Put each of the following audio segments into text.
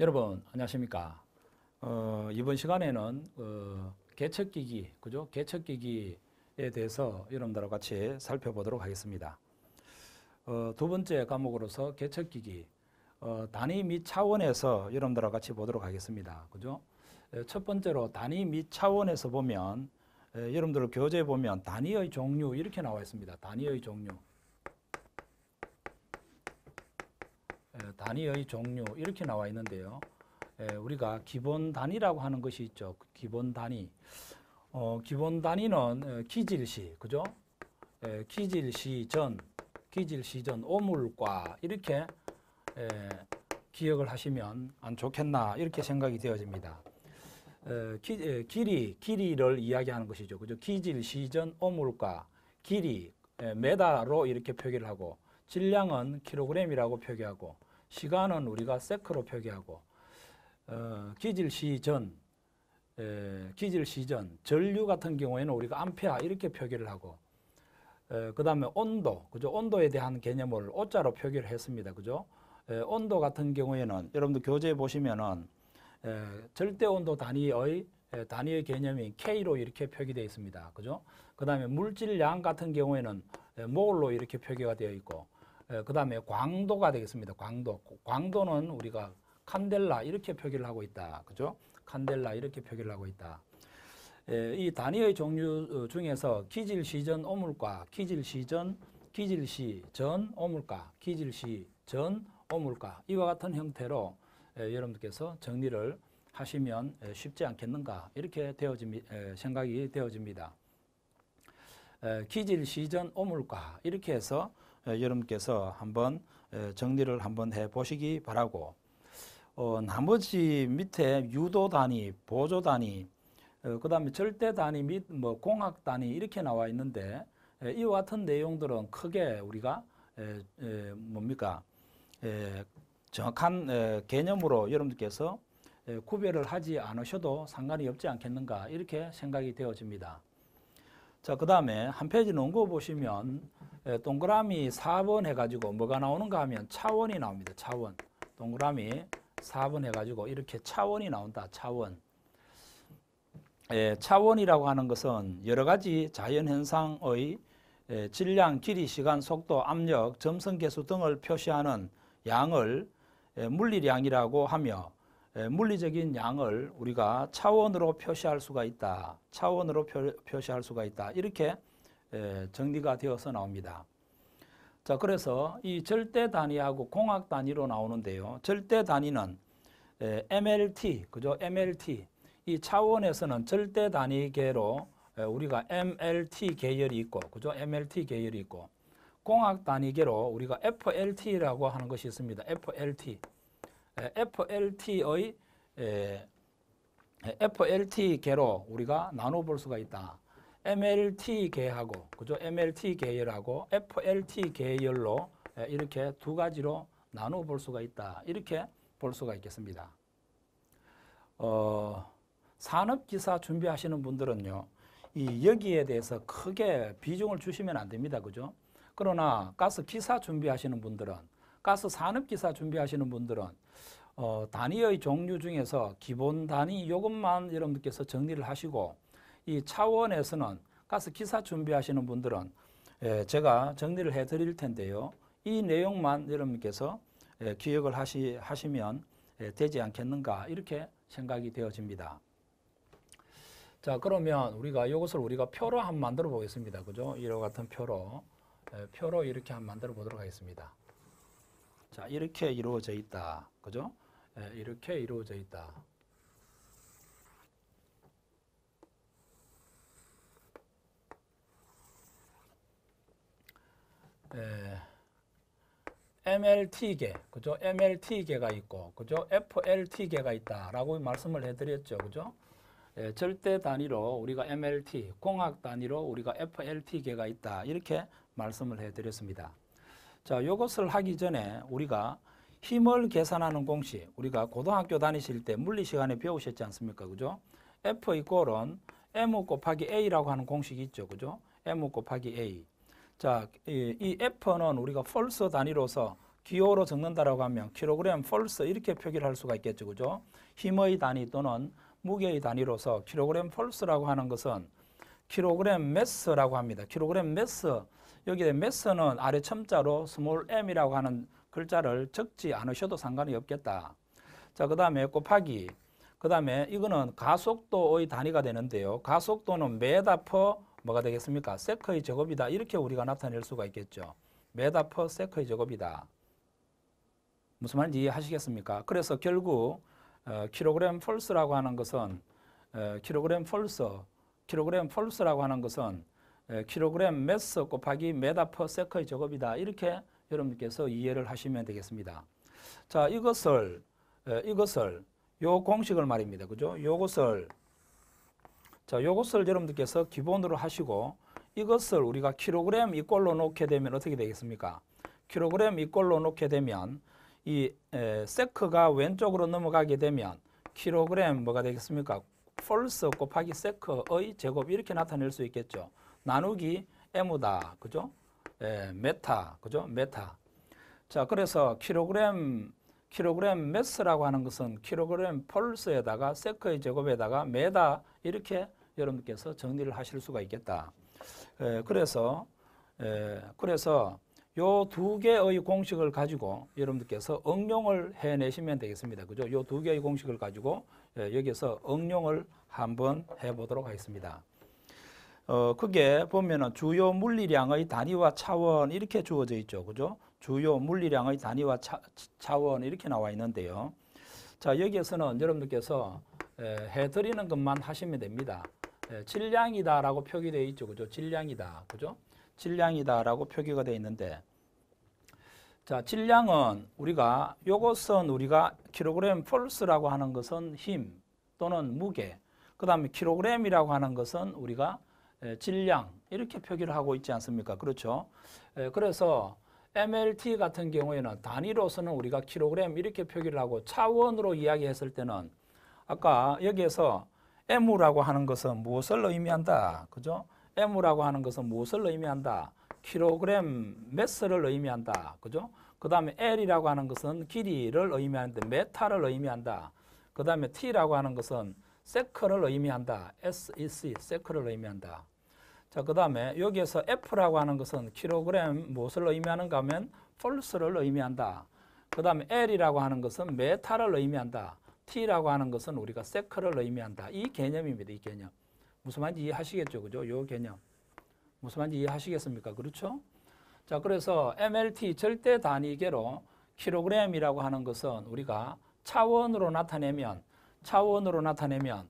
여러분 안녕하십니까? 어, 이번 시간에는 어, 개척기기, 그죠? 개척기기에 대해서 여러분들과 같이 살펴보도록 하겠습니다. 어, 두 번째 과목으로서 개척기기 어, 단위 및 차원에서 여러분들과 같이 보도록 하겠습니다. 그죠? 첫 번째로 단위 및 차원에서 보면 여러분들 교재 보면 단위의 종류 이렇게 나와 있습니다. 단위의 종류. 단위의 종류 이렇게 나와 있는데요. 예, 우리가 기본 단위라고 하는 것이 있죠. 기본 단위. 어, 기본 단위는 어, 기질시, 그죠? 예, 기질시전, 기질시전, 오물과 이렇게 예, 기억을 하시면 안 좋겠나 이렇게 생각이 되어집니다. 에, 어, 기, 에, 예, 길이, 길이를 이야기하는 것이죠. 그죠? 기질, 시전, 오물과 길이, 에, 예, 메다로 이렇게 표기를 하고, 질량은 킬로그램이라고 표기하고, 시간은 우리가 세크로 표기하고 어, 기질 시전, 에, 기질 시전, 전류 같은 경우에는 우리가 암페아 이렇게 표기를 하고 그 다음에 온도, 그죠? 온도에 대한 개념을 오자로 표기를 했습니다. 그죠? 에, 온도 같은 경우에는 여러분들 교재에 보시면은 에, 절대 온도 단위의 에, 단위의 개념이 K로 이렇게 표기되어 있습니다. 그죠? 그 다음에 물질량 같은 경우에는 몰로 이렇게 표기가 되어 있고 예, 그 다음에 광도가 되겠습니다. 광도. 광도는 우리가 칸델라 이렇게 표기를 하고 있다. 그죠? 칸델라 이렇게 표기를 하고 있다. 예, 이 단위의 종류 어, 중에서 기질시전 오물과 기질시전 기질시 전 오물과 기질시 전 오물과 이와 같은 형태로 예, 여러분들께서 정리를 하시면 예, 쉽지 않겠는가 이렇게 되어집니, 예, 생각이 되어집니다. 예, 기질시전 오물과 이렇게 해서 어, 여러분께서 한번 어, 정리를 한번 해 보시기 바라고 어, 나머지 밑에 유도 단위, 보조 단위, 어, 그 다음에 절대 단위 및 뭐 공학 단위 이렇게 나와 있는데 에, 어, 이와 같은 내용들은 크게 우리가 에, 에, 뭡니까 에, 정확한 에, 개념으로 여러분들께서 에, 구별을 하지 않으셔도 상관이 없지 않겠는가 이렇게 생각이 되어집니다. 자, 그 다음에 한 페이지 넘 보시면 예, 동그라미 4번 해가지고 뭐가 나오는가 하면 차원이 나옵니다. 차원. 동그라미 4번 해가지고 이렇게 차원이 나온다. 차원. 예, 차원이라고 하는 것은 여러 가지 자연현상의 예, 질량, 길이, 시간, 속도, 압력, 점성 개수 등을 표시하는 양을 예, 물리량이라고 하며 예, 물리적인 양을 우리가 차원으로 표시할 수가 있다. 차원으로 표, 시할 수가 있다. 이렇게 예, 정리가 되어서 나옵니다. 자, 그래서 이 절대 단위하고 공학 단위로 나오는데요. 절대 단위는 예, MLT, 그죠? MLT. 이 차원에서는 절대 단위계로 우리가 MLT 계열이 있고, 그죠? MLT 계열이 있고, 공학 단위계로 우리가 FLT라고 하는 것이 있습니다. FLT. FLT의 FLT 계로 우리가 나눠볼 수가 있다. MLT 계하고 그죠? MLT 계열하고 FLT 계열로 이렇게 두 가지로 나눠볼 수가 있다. 이렇게 볼 수가 있겠습니다. 어, 산업기사 준비하시는 분들은요. 이 여기에 대해서 크게 비중을 주시면 안 됩니다. 그죠? 그러나 가스 기사 준비하시는 분들은 가스 산업 기사 준비하시는 분들은 어, 단위의 종류 중에서 기본 단위 요것만 여러분들께서 정리를 하시고 이 차원에서는 가스 기사 준비하시는 분들은 예, 제가 정리를 해드릴 텐데요. 이 내용만 여러분께서 예, 기억을 하시, 하시면 예, 되지 않겠는가 이렇게 생각이 되어집니다. 자 그러면 우리가 이것을 우리가 표로 한번 만들어 보겠습니다. 그죠? 이와 같은 표로 예, 표로 이렇게 한번 만들어 보도록 하겠습니다. 자 이렇게 이루어져 있다. 그죠? 예, 이렇게 이루어져 있다. 예, MLT계, 그죠? MLT계가 있고, 그죠? FLT계가 있다라고 말씀을 해드렸죠, 그죠? 예, 절대 단위로 우리가 MLT, 공학 단위로 우리가 FLT계가 있다 이렇게 말씀을 해드렸습니다. 자, 이것을 하기 전에 우리가 힘을 계산하는 공식 우리가 고등학교 다니실 때 물리 시간에 배우셨지 않습니까? 그죠? F 이꼴은 M 곱하기 A라고 하는 공식이 있죠. 그죠? M 곱하기 A. 자, 이, F는 우리가 펄스 단위로서 기호로 적는다라고 하면 킬로그램 펄스 이렇게 표기를 할 수가 있겠죠. 그죠? 힘의 단위 또는 무게의 단위로서 킬로그램 펄스라고 하는 것은 킬로그램 매스라고 합니다. 킬로그램 매스. 여기에 매스는 아래 첨자로 스몰 m이라고 하는 글자를 적지 않으셔도 상관이 없겠다. 자, 그 다음에 곱하기. 그 다음에 이거는 가속도의 단위가 되는데요. 가속도는 메다 퍼 뭐가 되겠습니까? 세커의 제곱이다. 이렇게 우리가 나타낼 수가 있겠죠. 메다 퍼세커의 제곱이다. 무슨 말인지 이해하시겠습니까? 그래서 결국 어, 킬로그램 폴스라고 하는 것은 어, 킬로그램 폴스, 킬로그램 폴스라고 하는 것은 에, 어, 킬로그램 메스 곱하기 메다 퍼세커의 제곱이다. 이렇게 여러분께서 이해를 하시면 되겠습니다. 자, 이것을 이것을 요 공식을 말입니다. 그죠? 요것을 자, 요것을 여러분들께서 기본으로 하시고 이것을 우리가 킬로그램 이꼴로 놓게 되면 어떻게 되겠습니까? 킬로그램 이꼴로 놓게 되면 이 에, 세크가 왼쪽으로 넘어가게 되면 킬로그램 뭐가 되겠습니까? 폴스 곱하기 세크의 제곱 이렇게 나타낼 수 있겠죠. 나누기 m다. 그죠? 예, 메타, 그죠? 메타. 자, 그래서 킬로그램, 킬로그램 메스라고 하는 것은 킬로그램 폴스에다가 세크의 제곱에다가 메다 이렇게 여러분께서 정리를 하실 수가 있겠다. 예, 그래서, 예, 그래서 요 두 개의 공식을 가지고 여러분들께서 응용을 해내시면 되겠습니다. 그죠? 요 두 개의 공식을 가지고 예, 여기서 응용을 한번 해보도록 하겠습니다. 어, 그게 보면은 주요 물리량의 단위와 차원 이렇게 주어져 있죠. 그죠? 주요 물리량의 단위와 차, 원 이렇게 나와 있는데요. 자, 여기에서는 여러분들께서 에, 해드리는 것만 하시면 됩니다. 에, 질량이다라고 표기되어 있죠. 그죠? 질량이다. 그죠? 질량이다라고 표기가 되어 있는데 자, 질량은 우리가 요것은 우리가 킬로그램 폴스라고 하는 것은 힘 또는 무게 그 다음에 킬로그램이라고 하는 것은 우리가 질량 이렇게 표기를 하고 있지 않습니까? 그렇죠? 그래서 MLT 같은 경우에는 단위로서는 우리가 킬로그램 이렇게 표기를 하고 차원으로 이야기했을 때는 아까 여기에서 M라고 하는 것은 무엇을 의미한다. 그죠? M라고 하는 것은 무엇을 의미한다. 킬로그램 메스를 의미한다. 그죠? 그 다음에 L이라고 하는 것은 길이를 의미하는데 메타를 의미한다. 그 다음에 T라고 하는 것은 세크를 의미한다. SEC, 세크를 의미한다. 자, 그 다음에 여기에서 F라고 하는 것은 킬로그램 무엇을 의미하는가 하면 폴스를 의미한다. 그 다음에 L이라고 하는 것은 메타을 의미한다. T라고 하는 것은 우리가 세크을 의미한다. 이 개념입니다. 이 개념. 무슨 말인지 이해하시겠죠? 그죠? 요 개념. 무슨 말인지 이해하시겠습니까? 그렇죠? 자, 그래서 MLT 절대 단위계로 킬로그램이라고 하는 것은 우리가 차원으로 나타내면 차원으로 나타내면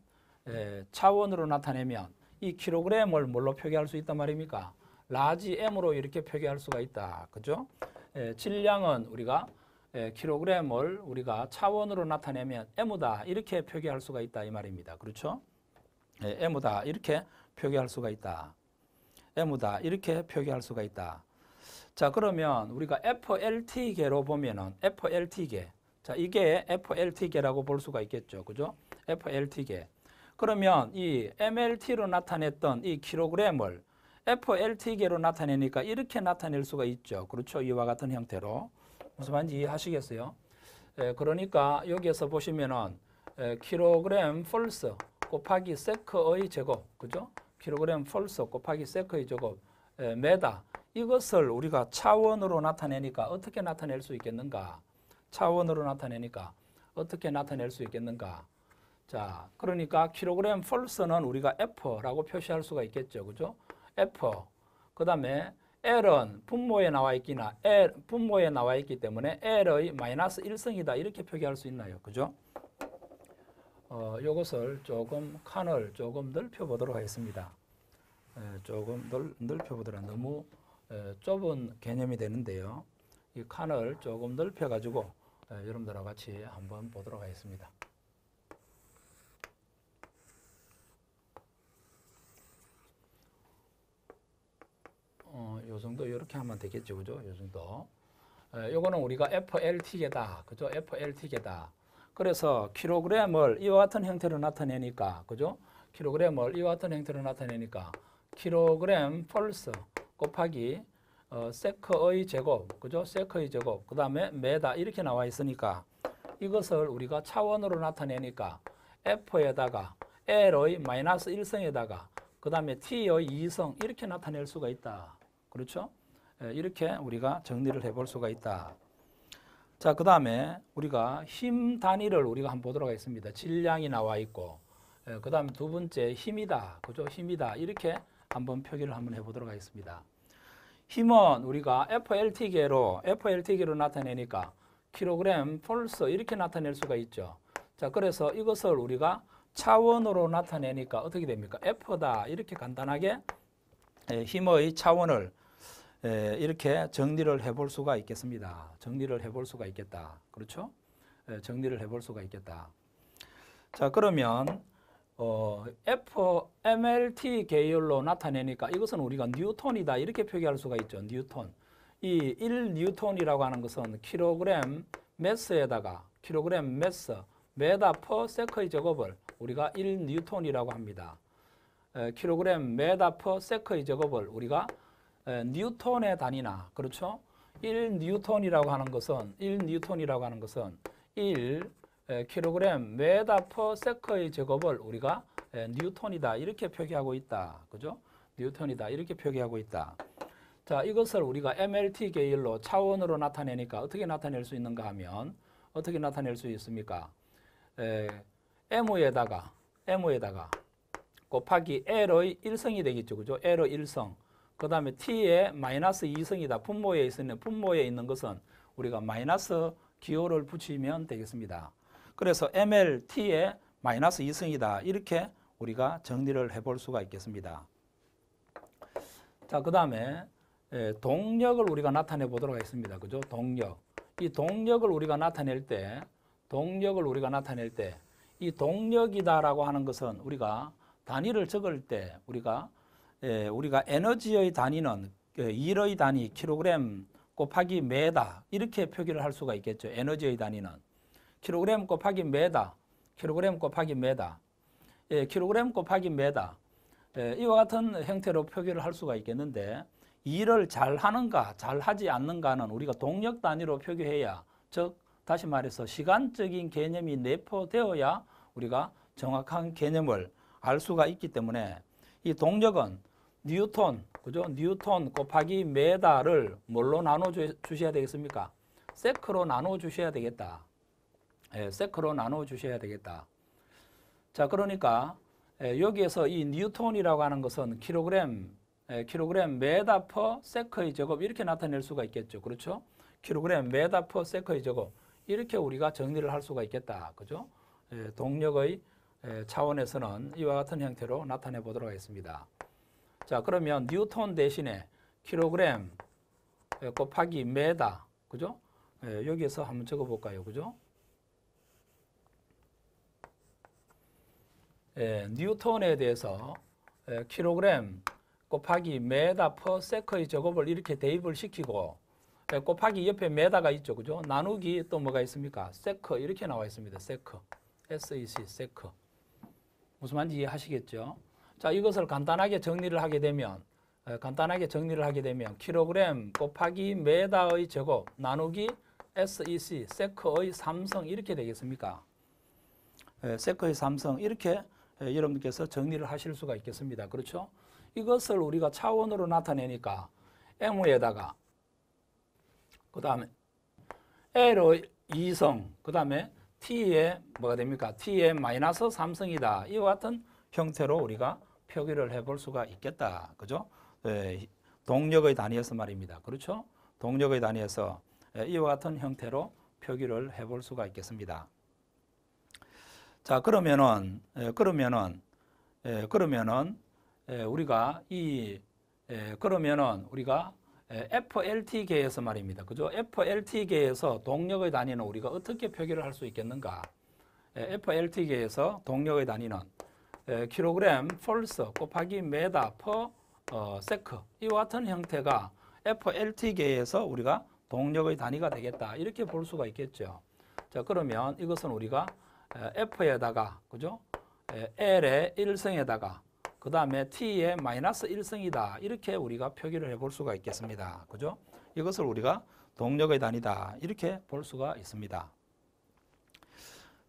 에, 예, 차원으로 나타내면 이 킬로그램을 뭘로 표기할 수 있단 말입니까? 라지 m으로 이렇게 표기할 수가 있다. 그죠? 예, 질량은 우리가 예, 킬로그램을 우리가 차원으로 나타내면 m다 이렇게 표기할 수가 있다 이 말입니다. 그렇죠? 예, m다 이렇게 표기할 수가 있다. m다 이렇게 표기할 수가 있다. 자 그러면 우리가 FLT계로 보면은 FLT계 자 이게 FLT계라고 볼 수가 있겠죠. 그죠? FLT계 그러면 이 MLT로 나타냈던 이 킬로그램을 FLT계로 나타내니까 이렇게 나타낼 수가 있죠. 그렇죠. 이와 같은 형태로. 무슨 말인지 이해하시겠어요? 예, 그러니까 여기에서 보시면은 예, 킬로그램 펄스 곱하기 세크의 제곱. 그죠? 킬로그램 펄스 곱하기 세크의 제곱. 예, 메다. 이것을 우리가 차원으로 나타내니까 어떻게 나타낼 수 있겠는가? 차원으로 나타내니까 어떻게 나타낼 수 있겠는가? 자, 그러니까 킬로그램 펄스는 우리가 F라고 표시할 수가 있겠죠. 그죠? F. 그다음에 L은 분모에 나와 있기나 L 분모에 나와 있기 때문에 L의 마이너스 1승이다. 이렇게 표기할 수 있나요? 그죠? 어, 요것을 조금 칸을 조금 넓혀 보도록 하겠습니다. 에, 예, 조금 넓, 혀 보더라. 너무 에, 예, 좁은 개념이 되는데요. 이 칸을 조금 넓혀 가지고 에, 예, 여러분들과 같이 한번 보도록 하겠습니다. 어, 요 정도 이렇게 하면 되겠죠. 그죠? 요 정도. 에, 요거는 우리가 FLT계다. 그죠? FLT계다. 그래서 킬로그램을 이와 같은 형태로 나타내니까 그죠? 킬로그램을 이와 같은 형태로 나타내니까 킬로그램 펄스 곱하기 어, 세커의 제곱, 그죠? 세커의 제곱, 그 다음에 메다 이렇게 나와 있으니까 이것을 우리가 차원으로 나타내니까 F에다가 L의 마이너스 1성에다가 그 다음에 T의 2성 이렇게 나타낼 수가 있다. 그렇죠? 예, 이렇게 우리가 정리를 해볼 수가 있다. 자, 그 다음에 우리가 힘 단위를 우리가 한번 보도록 하겠습니다. 질량이 나와 있고, 예, 그다음두 번째 힘이다. 그죠? 힘이다. 이렇게 한번 표기를 한번 해보도록 하겠습니다. 힘은 우리가 FLT계로, FLT계로 나타내니까 킬로그램, 폴스 이렇게 나타낼 수가 있죠. 자, 그래서 이것을 우리가 차원으로 나타내니까 어떻게 됩니까? F다. 이렇게 간단하게 예, 힘의 차원을 에, 예, 이렇게 정리를 해볼 수가 있겠습니다. 정리를 해볼 수가 있겠다. 그렇죠? 에, 예, 정리를 해볼 수가 있겠다. 자, 그러면 어, F, MLT 계열로 나타내니까 이것은 우리가 뉴턴이다 이렇게 표기할 수가 있죠. 뉴턴. 이 1뉴턴이라고 하는 것은 킬로그램 매스에다가 킬로그램 매스, 메다 퍼 세커의 제곱을 우리가 1뉴턴이라고 합니다. 킬로그램 메다 퍼 세커의 제곱을 우리가 뉴턴의 단위나 그렇죠? 1 뉴턴이라고 하는 것은 1 뉴턴이라고 하는 것은 1 킬로그램 메타 퍼 세커의 제곱을 우리가 뉴턴이다 이렇게 표기하고 있다. 그죠? 뉴턴이다 이렇게 표기하고 있다. 자, 이것을 우리가 MLT 계열로 차원으로 나타내니까 어떻게 나타낼 수 있는가 하면 어떻게 나타낼 수 있습니까? 에, M에다가 M에다가 곱하기 L의 1성이 되겠죠. 그죠? L의 1성. 그 다음에 t의 마이너스 2성이다. 분모에 있는 분모에 있는 것은 우리가 마이너스 기호를 붙이면 되겠습니다. 그래서 MLT의 마이너스 2승이다. 이렇게 우리가 정리를 해볼 수가 있겠습니다. 자, 그 다음에 동력을 우리가 나타내 보도록 하겠습니다. 그죠? 동력. 이 동력을 우리가 나타낼 때, 동력을 우리가 나타낼 때, 이 동력이다라고 하는 것은 우리가 단위를 적을 때 우리가 예, 우리가 에너지의 단위는 1의 그 단위 킬로그램 곱하기 메다 이렇게 표기를 할 수가 있겠죠. 에너지의 단위는 킬로그램 곱하기 메다, 킬로그램 곱하기 메다, 예, 킬로그램 곱하기 메다 예, 이와 같은 형태로 표기를 할 수가 있겠는데 일을 잘 하는가 잘 하지 않는가는 우리가 동력 단위로 표기해야 즉 다시 말해서 시간적인 개념이 내포되어야 우리가 정확한 개념을 알 수가 있기 때문에 이 동력은 뉴턴, 그죠? 뉴턴 곱하기 그 메다를 뭘로 나눠 주셔야 되겠습니까? 세크로 나눠 주셔야 되겠다. 예, 세크로 나눠 주셔야 되겠다. 자, 그러니까 예, 여기에서 이 뉴턴이라고 하는 것은 킬로그램, 예, 킬로그램 메다 퍼 세크의 제곱 이렇게 나타낼 수가 있겠죠. 그렇죠? 킬로그램 메다 퍼 세크의 제곱 이렇게 우리가 정리를 할 수가 있겠다. 그죠? 예, 동력의 예, 차원에서는 이와 같은 형태로 나타내 보도록 하겠습니다. 자, 그러면 뉴턴 대신에 킬로그램 예, 곱하기 메다. 그죠? 예, 여기에서 한번 적어 볼까요? 그죠? 예, 뉴턴에 대해서 예, 킬로그램 곱하기 메다 퍼 세커의 제곱을 이렇게 대입을 시키고 예, 곱하기 옆에 메다가 있죠. 그죠? 나누기 또 뭐가 있습니까? 세커 이렇게 나와 있습니다. 세커. SEC 세커. 무슨 말인지 이해하시겠죠? 자, 이것을 간단하게 정리를 하게 되면 간단하게 정리를 하게 되면 킬로그램 곱하기 메다의 제곱 나누기 SEC 세커의 삼성 이렇게 되겠습니까? 세커의 삼성 이렇게 여러분께서 정리를 하실 수가 있겠습니다. 그렇죠? 이것을 우리가 차원으로 나타내니까 M에다가 그 다음에 L의 2성 그 다음에 T에 뭐가 됩니까? T에 마이너스 삼성이다 이와 같은 형태로 우리가 표기를 해볼 수가 있겠다. 그죠? 예, 동력의 단위에서 말입니다. 그렇죠? 동력의 단위에서 예, 이와 같은 형태로 표기를 해볼 수가 있겠습니다. 자, 그러면은, 예, 그러면은, 그러면은, 우리가 이, 그러면은 우리가 FLT계에서 말입니다. 그죠? FLT계에서 동력의 단위는 우리가 어떻게 표기를 할 수 있겠는가? FLT계에서 동력의 단위는 킬로그램 펄스 곱하기 메다 퍼 어, 세크 이와 같은 형태가 FLT계에서 우리가 동력의 단위가 되겠다 이렇게 볼 수가 있겠죠. 자 그러면 이것은 우리가 F에다가 그죠? L의 1승에다가 그 다음에 T의 마이너스 1승이다 이렇게 우리가 표기를 해 볼 수가 있겠습니다. 그죠? 이것을 우리가 동력의 단위다 이렇게 볼 수가 있습니다.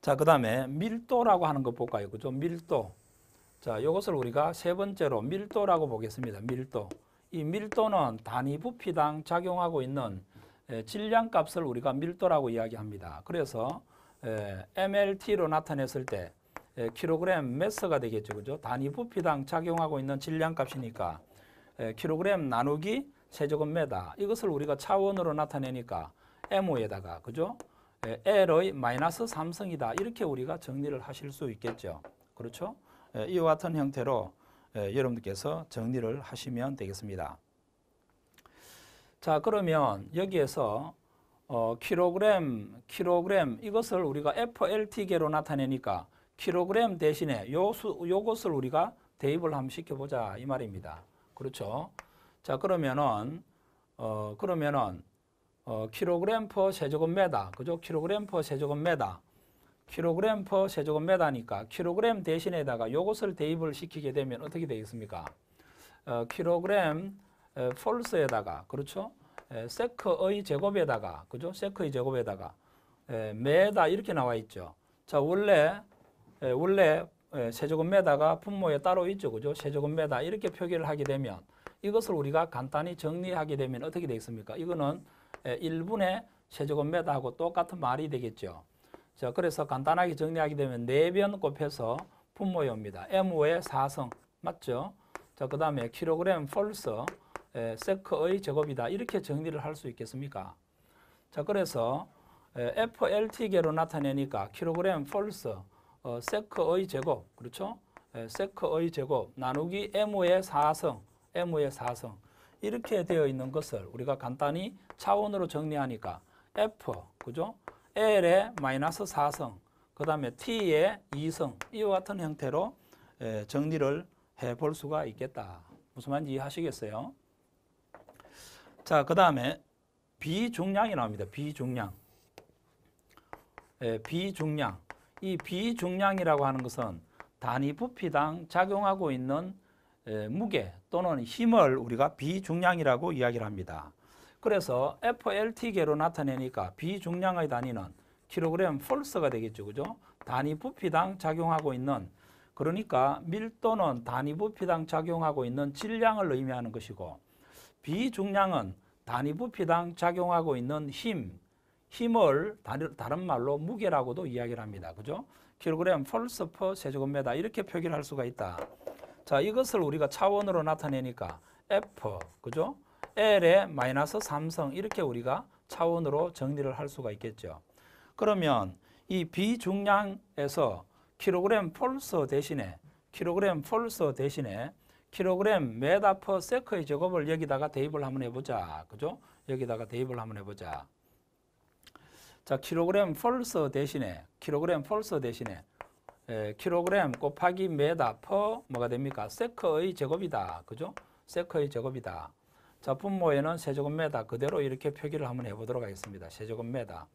자 그 다음에 밀도라고 하는 것 볼까요? 그죠? 밀도 자, 이것을 우리가 세 번째로 밀도라고 보겠습니다. 밀도. 이 밀도는 단위 부피당 작용하고 있는 질량 값을 우리가 밀도라고 이야기합니다. 그래서 MLT로 나타냈을 때 킬로그램 매스가 되겠죠. 그죠? 단위 부피당 작용하고 있는 질량 값이니까 킬로그램 나누기 세제곱메다 이것을 우리가 차원으로 나타내니까 MO에다가 그죠? L의 마이너스 삼성이다 이렇게 우리가 정리를 하실 수 있겠죠. 그렇죠? 예, 이와 같은 형태로 예, 여러분들께서 정리를 하시면 되겠습니다. 자 그러면 여기에서 어, 킬로그램, 킬로그램 이것을 우리가 FLT계로 나타내니까 킬로그램 대신에 요 수, 요것을 우리가 대입을 한번 시켜보자 이 말입니다. 그렇죠? 자 그러면은 어, 그러면은 어, 킬로그램 퍼 세제곱미터 그죠? 킬로그램 퍼 세제곱미터 킬로그램 퍼세 제곱미터니까 킬로그램 대신에다가 요것을 대입을 시키게 되면 어떻게 되겠습니까? 어, 킬로그램 폴스에다가 어, 그렇죠? 에, 세크의 제곱에다가 그죠? 세크의 제곱에다가 에, 메다 이렇게 나와 있죠. 자 원래 에, 원래 세제곱미터가 분모에 따로 있죠, 그죠? 세제곱미터 이렇게 표기를 하게 되면 이것을 우리가 간단히 정리하게 되면 어떻게 되겠습니까? 이거는 1분의 세제곱미터하고 똑같은 말이 되겠죠. 자, 그래서 간단하게 정리하게 되면 내변 네 곱해서 분모입니다. m 의 4성 맞죠? 자, 그 다음에 킬로그램 펄서 세크의 제곱이다. 이렇게 정리를 할 수 있겠습니까? 자, 그래서 FLT계로 나타내니까 킬로그램 펄서 세크의 어, 제곱 그렇죠? 세크의 제곱 나누기 m 의 4성 m 의 4성 이렇게 되어 있는 것을 우리가 간단히 차원으로 정리하니까 F 그죠? L의 마이너스 4성, 그 다음에 T의 2성 이와 같은 형태로 정리를 해볼 수가 있겠다. 무슨 말인지 이해하시겠어요? 자, 그 다음에 비중량이 나옵니다. 비중량. 예, 비중량. 이 비중량이라고 하는 것은 단위 부피당 작용하고 있는 무게 또는 힘을 우리가 비중량이라고 이야기를 합니다. 그래서 FLT계로 나타내니까 비중량의 단위는 킬로그램 폴스가 되겠죠. 그죠? 단위 부피당 작용하고 있는 그러니까 밀도는 단위 부피당 작용하고 있는 질량을 의미하는 것이고 비중량은 단위 부피당 작용하고 있는 힘, 힘을 다른 말로 무게라고도 이야기를 합니다. 그죠? 킬로그램 폴스 퍼 세제곱미터 이렇게 표기를 할 수가 있다. 자, 이것을 우리가 차원으로 나타내니까 F, 그죠? l 에 마이너스 삼성 이렇게 우리가 차원으로 정리를 할 수가 있겠죠. 그러면 이 비중량에서 킬로그램 폴스 대신에 킬로그램 폴스 대신에 킬로그램 메다 퍼 세크의 제곱을 여기다가 대입을 한번 해보자. 그죠? 여기다가 대입을 한번 해보자. 자, 킬로그램 폴스 대신에 킬로그램 폴스 대신에 에, 킬로그램 곱하기 메다 퍼 뭐가 됩니까? 세크의 제곱이다. 그죠? 세크의 제곱이다. 작품 모에는 세제곱미터 그대로 이렇게 표기를 한번 해보도록 하겠습니다. 세제곱미터.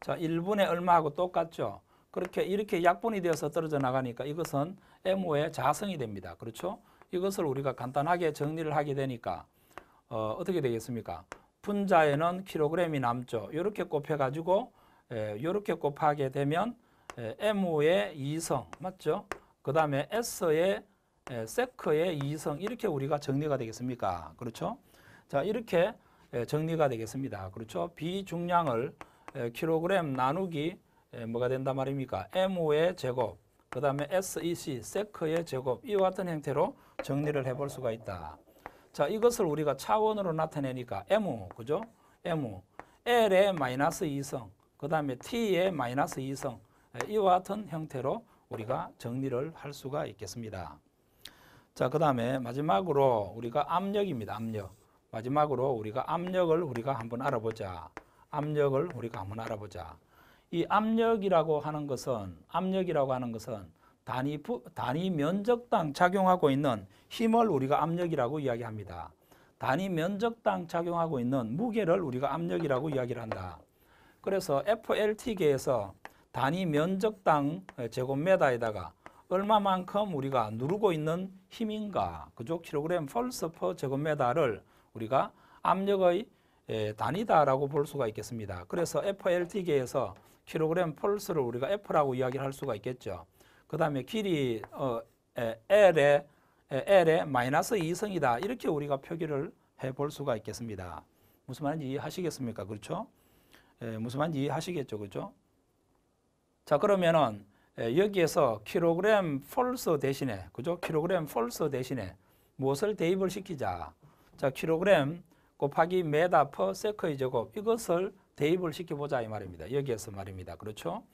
자, 1분의 얼마하고 똑같죠? 그렇게 이렇게 약분이 되어서 떨어져 나가니까 이것은 MO의 자성이 됩니다. 그렇죠? 이것을 우리가 간단하게 정리를 하게 되니까 어, 어떻게 되겠습니까? 분자에는 킬로그램이 남죠. 이렇게 곱해가지고 이렇게 예, 곱하게 되면 에, 예, MO의 이성 맞죠? 그 다음에 S의 에, 예, 세크의 이성 이렇게 우리가 정리가 되겠습니까? 그렇죠? 자, 이렇게 예, 정리가 되겠습니다. 그렇죠? 비중량을 예, 킬로그램 나누기 예, 뭐가 된다 말입니까? MO의 제곱, 그 다음에 SEC, 세크의 제곱, 이와 같은 형태로 정리를 해볼 수가 있다. 자, 이것을 우리가 차원으로 나타내니까 M, 그죠? M, L의 마이너스 2성, 그 다음에 T의 마이너스 2성, 이와 같은 형태로 우리가 정리를 할 수가 있겠습니다. 자, 그 다음에 마지막으로 우리가 압력입니다. 압력. 마지막으로 우리가 압력을 우리가 한번 알아보자. 압력을 우리가 한번 알아보자. 이 압력이라고 하는 것은 압력이라고 하는 것은 단위 부, 단위 면적당 작용하고 있는 힘을 우리가 압력이라고 이야기합니다. 단위 면적당 작용하고 있는 무게를 우리가 압력이라고 이야기를 한다. 그래서 FLT계에서 단위 면적당 제곱미터에다가 얼마만큼 우리가 누르고 있는 힘인가, 그죠? 킬로그램 펄스 퍼 제곱미터를 우리가 압력의 예, 단위다라고 볼 수가 있겠습니다. 그래서 FLT계에서 킬로그램 폴스를 우리가 F라고 이야기를 할 수가 있겠죠. 그 다음에 길이 어, L에 L에 마이너스 2성이다. 이렇게 우리가 표기를 해 볼 수가 있겠습니다. 무슨 말인지 이해하시겠습니까? 그렇죠? 에, 예, 무슨 말인지 이해하시겠죠? 그렇죠? 자 그러면은 에, 예, 여기에서 킬로그램 폴스 대신에 그죠? 킬로그램 폴스 대신에 무엇을 대입을 시키자? 자, 킬로그램 곱하기 메다 퍼 세커의 제곱 이것을 대입을 시켜보자 이 말입니다. 여기에서 말입니다. 그렇죠?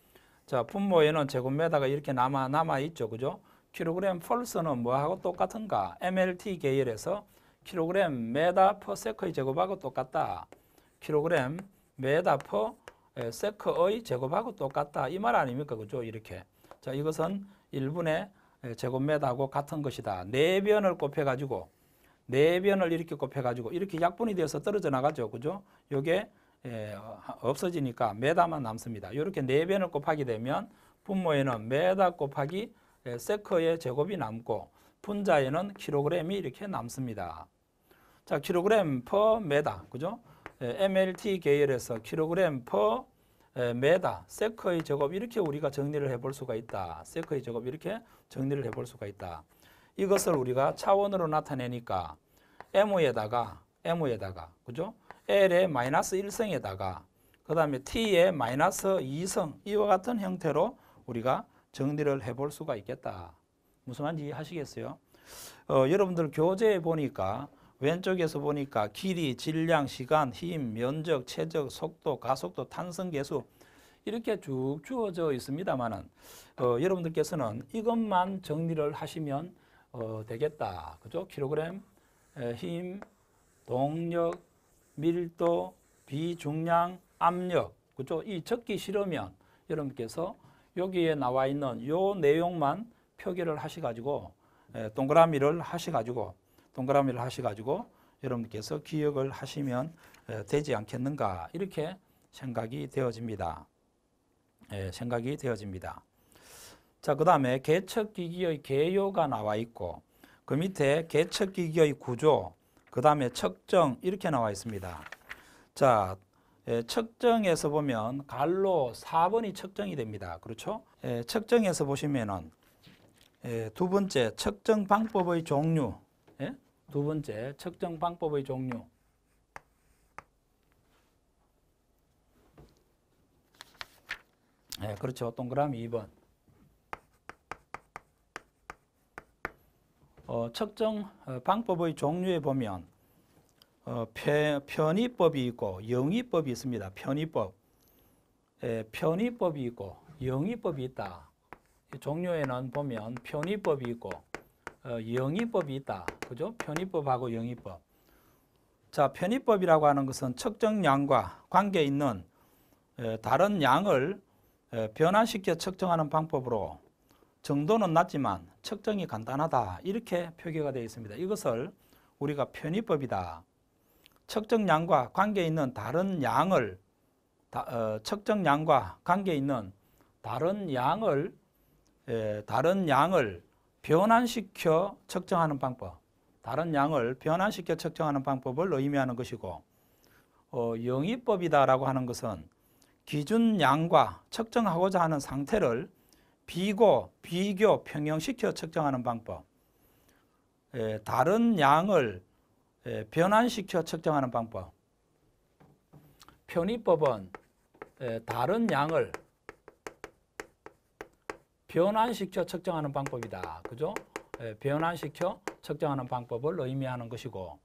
자, 분모에는 제곱메다가 이렇게 남아 남아 있죠. 그죠? 킬로그램 펄스는 뭐하고 똑같은가? MLT 계열에서 킬로그램 메다 퍼 세커의 제곱하고 똑같다. 킬로그램 메다 퍼 세커의 제곱하고 똑같다. 이 말 아닙니까? 그죠? 이렇게. 자, 이것은 1분의 제곱메다하고 같은 것이다. 4변을 곱해가지고 내 변을 이렇게 꼽혀가지고 이렇게 약분이 되어서 떨어져 나가죠. 그죠? 요게 예, 없어지니까 메다만 남습니다. 이렇게 네 변을 곱하게 되면 분모에는 메다 곱하기 예, 세커의 제곱이 남고 분자에는 킬로그램이 이렇게 남습니다. 자, 킬로그램 퍼 메다. 그죠? MLT 예, 계열에서 킬로그램 퍼 메다, 예, 세커의 제곱 이렇게 우리가 정리를 해볼 수가 있다. 세커의 제곱 이렇게 정리를 해볼 수가 있다. 이것을 우리가 차원으로 나타내니까 m에다가 m에다가 그죠? l의 마이너스 1승에다가 그 다음에 t의 마이너스 2승 이와 같은 형태로 우리가 정리를 해볼 수가 있겠다. 무슨 말인지 하시겠어요? 어, 여러분들 교재에 보니까 왼쪽에서 보니까 길이, 질량, 시간, 힘, 면적, 체적, 속도, 가속도, 탄성 계수 이렇게 쭉 주어져 있습니다만 어, 여러분들께서는 이것만 정리를 하시면 어, 되겠다. 그죠? 킬로그램, 힘, 동력, 밀도, 비중량, 압력. 그죠? 이 적기 싫으면 여러분께서 여기에 나와 있는 요 내용만 표기를 하셔가지고 동그라미를 하셔가지고 동그라미를 하셔가지고 여러분께서 기억을 하시면 되지 않겠는가 이렇게 생각이 되어집니다. 예, 생각이 되어집니다. 자, 그 다음에 개척기기의 개요가 나와 있고 그 밑에 개척기기의 구조, 그 다음에 측정 이렇게 나와 있습니다. 자, 예, 척정에서 보면 갈로 4번이 측정이 됩니다. 그렇죠? 예, 척정에서 보시면은 예, 두 번째 측정 방법의 종류 예? 두 번째 측정 방법의 종류 예, 그렇죠. 동그라미 2번 어, 측정 어, 방법의 종류에 보면 어, 편의법이 있고 영위법이 있습니다. 편의법. 예, 편의법이 있고 영위법이 있다. 종류에는 보면 편의법이 있고 어, 영위법이 있다. 그죠? 편의법하고 영위법. 자, 편의법이라고 하는 것은 측정량과 관계 있는 에, 어, 다른 양을 에, 어, 변화시켜 측정하는 방법으로 정도는 낮지만 측정이 간단하다 이렇게 표기가 되어 있습니다. 이것을 우리가 편의법이다. 측정량과 관계 있는 다른 양을 다, 어, 측정량과 관계 있는 다른 양을 에, 예, 다른 양을 변환시켜 측정하는 방법, 다른 양을 변환시켜 측정하는 방법을 의미하는 것이고 어, 영위법이다라고 하는 것은 기준 양과 측정하고자 하는 상태를 비고, 비교, 평형시켜 측정하는 방법. 에, 예, 다른 양을 에, 예, 변환시켜 측정하는 방법. 편의법은 에, 예, 다른 양을 변환시켜 측정하는 방법이다. 그죠? 변환시켜 측정하는 방법을 의미하는 것이고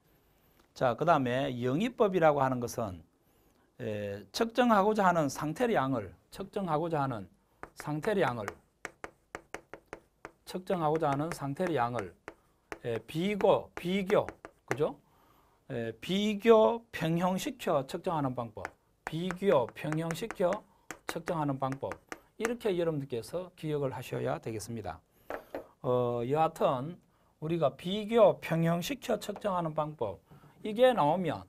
자, 그 다음에 영입법이라고 하는 것은 측정하고자 하는 상태의 을 측정하고자 하는 상태의 을 측정하고자 하는 상태의 양을 예, 비교, 비교, 그죠? 예, 비교 평형시켜 측정하는 방법, 비교 평형시켜 측정하는 방법 이렇게 여러분들께서 기억을 하셔야 되겠습니다. 어, 여하튼 우리가 비교 평형시켜 측정하는 방법 이게 나오면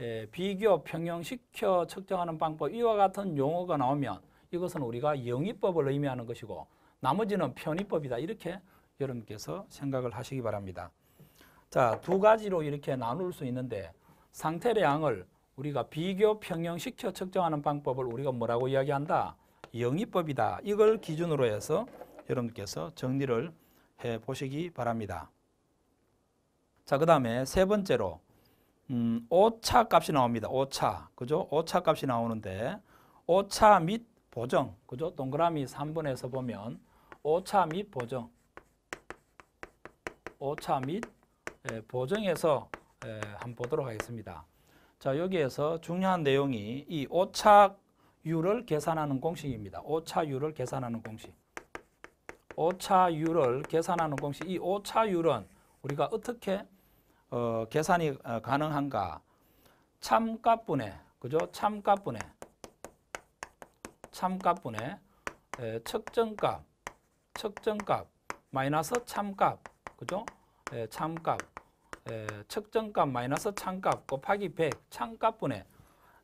예, 비교 평형시켜 측정하는 방법 이와 같은 용어가 나오면 이것은 우리가 영위법을 의미하는 것이고 나머지는 편의법이다. 이렇게 여러분께서 생각을 하시기 바랍니다. 자, 두 가지로 이렇게 나눌 수 있는데 상태량을 우리가 비교 평형시켜 측정하는 방법을 우리가 뭐라고 이야기한다? 영위법이다. 이걸 기준으로 해서 여러분께서 정리를 해 보시기 바랍니다. 자, 그 다음에 세 번째로 음, 오차 값이 나옵니다. 오차. 그죠? 오차 값이 나오는데 오차 및 보정. 그죠? 동그라미 3번에서 보면 오차 및 보정 오차 및 예, 보정에서 예, 한번 보도록 하겠습니다. 자 여기에서 중요한 내용이 이 오차율을 계산하는 공식입니다. 오차율을 계산하는 공식. 오차율을 계산하는 공식. 이 오차율은 우리가 어떻게 어, 계산이 어, 가능한가? 참값분의 그죠? 참값분의 참값분의 예, 측정값 측정값 마이너스 참값 그죠? 에, 예, 참값 에, 예, 측정값 마이너스 참값 곱하기 100 참값분의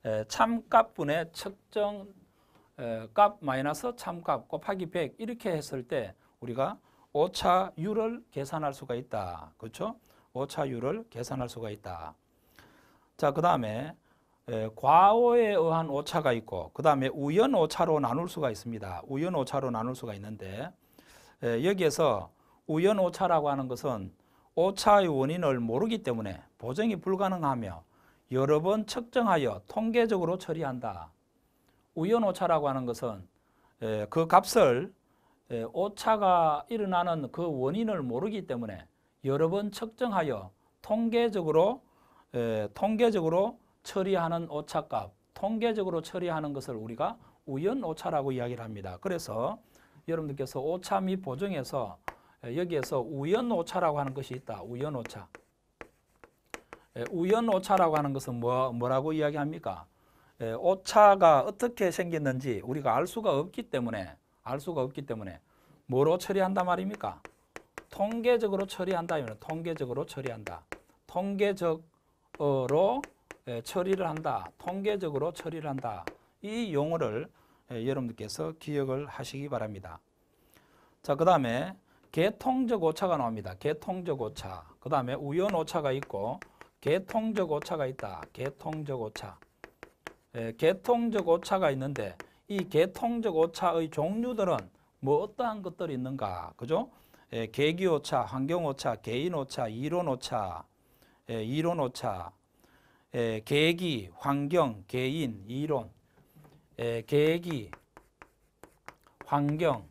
에, 예, 참값분의 측정 에, 값 마이너스 참값 곱하기 100 이렇게 했을 때 우리가 오차율을 계산할 수가 있다. 그렇죠? 오차율을 계산할 수가 있다. 자, 그 다음에 과오에 의한 오차가 있고 그 다음에 우연 오차로 나눌 수가 있습니다. 우연 오차로 나눌 수가 있는데 예, 여기에서 우연오차라고 하는 것은 오차의 원인을 모르기 때문에 보정이 불가능하며 여러 번 측정하여 통계적으로 처리한다. 우연오차라고 하는 것은 예, 그 값을 예, 오차가 일어나는 그 원인을 모르기 때문에 여러 번 측정하여 통계적으로 통계적으로 처리하는 오차값, 통계적으로 처리하는 것을 우리가 우연오차라고 이야기를 합니다. 그래서 여러분들께서 오차 및 보정에서 예, 여기에서 우연 오차라고 하는 것이 있다. 우연 오차. 예, 우연 오차라고 하는 것은 뭐, 뭐라고 이야기합니까? 예, 오차가 어떻게 생겼는지 우리가 알 수가 없기 때문에 알 수가 없기 때문에 뭐로 처리한다 말입니까? 통계적으로 처리한다 통계적으로 처리한다. 통계적으로 처리를 한다. 통계적으로 처리를 한다. 이 용어를 예, 여러분들께서 기억을 하시기 바랍니다. 자, 그 다음에 개통적 오차가 나옵니다. 개통적 오차. 그 다음에 우연 오차가 있고 개통적 오차가 있다. 개통적 오차. 예, 개통적 오차가 있는데 이 개통적 오차의 종류들은 뭐 어떠한 것들이 있는가. 그죠? 예, 계기 오차, 환경 오차, 개인 오차, 이론 오차, 예, 이론 오차, 예, 계기, 환경, 개인, 이론 에, 예, 계기, 환경,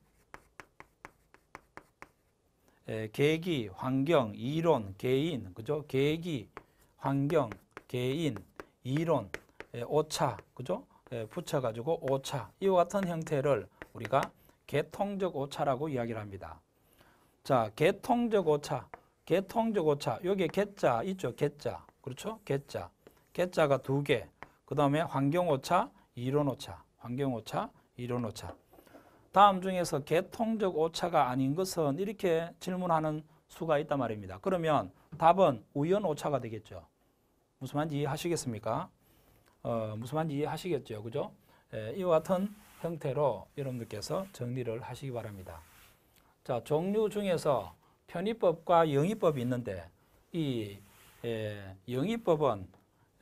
에, 예, 계기, 환경, 이론, 개인, 그죠? 계기, 환경, 개인, 이론, 에, 예, 오차, 그죠? 에, 붙여가지고 오차, 이와 같은 형태를 우리가 개통적 오차라고 이야기를 합니다. 자, 개통적 오차, 개통적 오차, 여기에 개자 있죠? 개자, 그렇죠? 개자, 개자가 두 개, 그 다음에 환경 오차, 이론 오차, 환경 오차, 이론 오차. 다음 중에서 개통적 오차가 아닌 것은 이렇게 질문하는 수가 있단 말입니다. 그러면 답은 우연 오차가 되겠죠. 무슨 말인지 이해하시겠습니까? 어, 무슨 말인지 이해하시겠죠. 그죠? 예, 이와 같은 형태로 여러분들께서 정리를 하시기 바랍니다. 자, 종류 중에서 편의법과 영의법이 있는데 이 예, 영의법은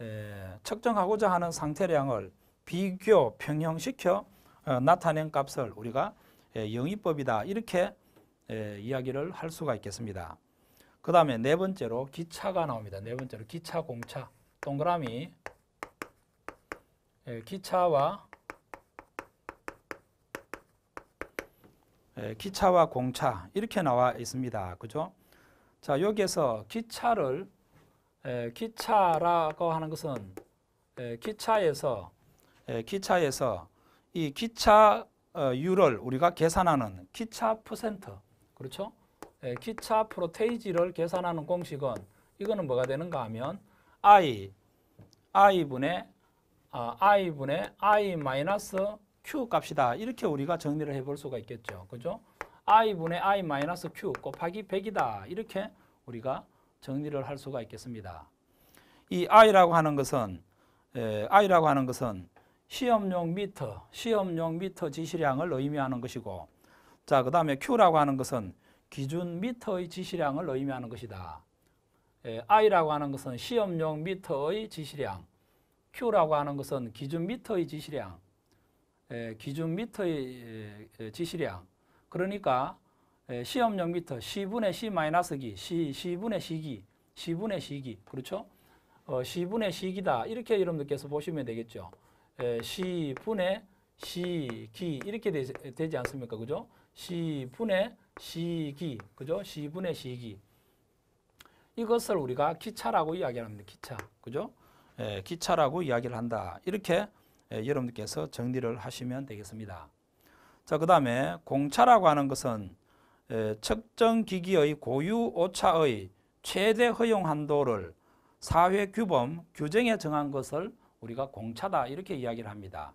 예, 측정하고자 하는 상태량을 비교, 평형시켜 어, 나타낸 값을 우리가 예, 영위법이다 이렇게 예, 이야기를 할 수가 있겠습니다. 그 다음에 네 번째로 기차가 나옵니다. 네 번째로 기차, 공차, 동그라미 예, 기차와 기차와 공차 이렇게 나와 있습니다. 그죠? 자 여기에서 기차를 기차라고 하는 것은 기차에서 기차에서 이 기차 율을 어, 우리가 계산하는 기차 퍼센트 그렇죠? 기차 프로테이지를 계산하는 공식은 이거는 뭐가 되는가 하면 i i 분의 아, i 분의 i 마이너스 q 값이다 이렇게 우리가 정리를 해볼 수가 있겠죠, 그죠? i 분의 i 마이너스 q 곱하기 100이다 이렇게 우리가 정리를 할 수가 있겠습니다. 이 i라고 하는 것은 i라고 하는 것은 시험용 미터, 시험용 미터 지시량을 의미하는 것이고 자, 그 다음에 Q라고 하는 것은 기준 미터의 지시량을 의미하는 것이다. 예, I라고 하는 것은 시험용 미터의 지시량, Q라고 하는 것은 기준 미터의 지시량, 예, 기준 미터의 예, 지시량. 그러니까 예, 시험용 미터, C분의 C 마기 C, C분의 C기, C분의 C기, 그렇죠? 어, C분의 C기다. 이렇게 여러분들께서 보시면 되겠죠. 예, 시분의 시기 이렇게 되, 지 않습니까? 그죠? 시분의 시기. 그죠? 시분의 시기. 이것을 우리가 기차라고 이야기합니다. 기차. 그죠? 에, 예, 기차라고 이야기를 한다. 이렇게 에, 예, 여러분들께서 정리를 하시면 되겠습니다. 자, 그 다음에 공차라고 하는 것은 에, 측정 기기의 고유 오차의 최대 허용 한도를 사회 규범 규정에 정한 것을 우리가 공차다 이렇게 이야기를 합니다.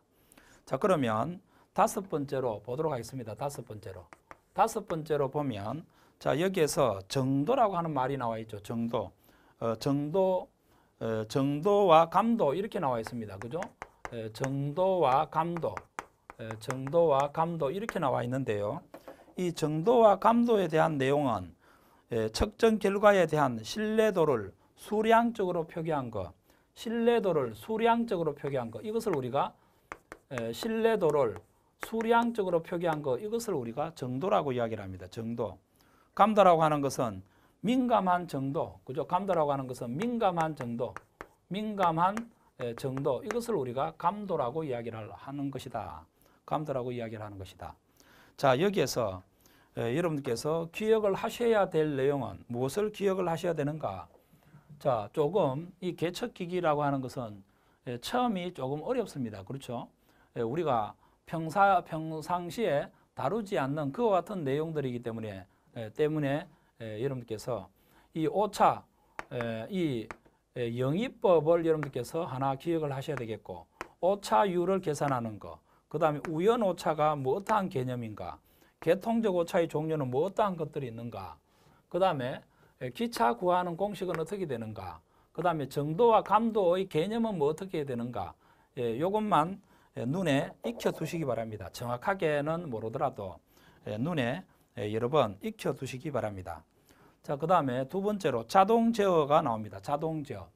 자 그러면 다섯 번째로 보도록 하겠습니다. 다섯 번째로 다섯 번째로 보면 자 여기에서 정도라고 하는 말이 나와 있죠. 정도 어, 정도 어, 정도와 감도 이렇게 나와 있습니다. 그죠? 에, 정도와 감도 에, 정도와 감도 이렇게 나와 있는데요. 이 정도와 감도에 대한 내용은 예, 측정 결과에 대한 신뢰도를 수량적으로 표기한 것, 신뢰도를 수량적으로 표기한 것 이것을 우리가 신뢰도를 수량적으로 표기한 것 이것을 우리가 정도라고 이야기를 합니다. 정도. 감도라고 하는 것은 민감한 정도. 그죠? 감도라고 하는 것은 민감한 정도. 민감한 정도. 이것을 우리가 감도라고 이야기를 하는 것이다. 감도라고 이야기를 하는 것이다. 자, 여기에서 여러분께서 기억을 하셔야 될 내용은 무엇을 기억을 하셔야 되는가? 자, 조금 이 개척기기라고 하는 것은 예, 처음이 조금 어렵습니다. 그렇죠? 예, 우리가 평사, 평상시에 다루지 않는 그와 같은 내용들이기 때문에, 예, 때문에 여러분께서 이 오차, 이 영입법을 여러분께서 하나 기억을 하셔야 되겠고, 오차율을 계산하는 것, 그 다음에 우연 오차가 뭐 어떠한 개념인가, 개통적 오차의 종류는 뭐 어떠한 것들이 있는가, 그 다음에 예, 기차 구하는 공식은 어떻게 되는가? 그 다음에 정도와 감도의 개념은 뭐 어떻게 되는가? 예, 요것만 예, 눈에 익혀 두시기 바랍니다. 정확하게는 모르더라도 예, 눈에 여러 번 익혀 두시기 바랍니다. 자, 그 다음에 두 번째로 자동 제어가 나옵니다. 자동 제어.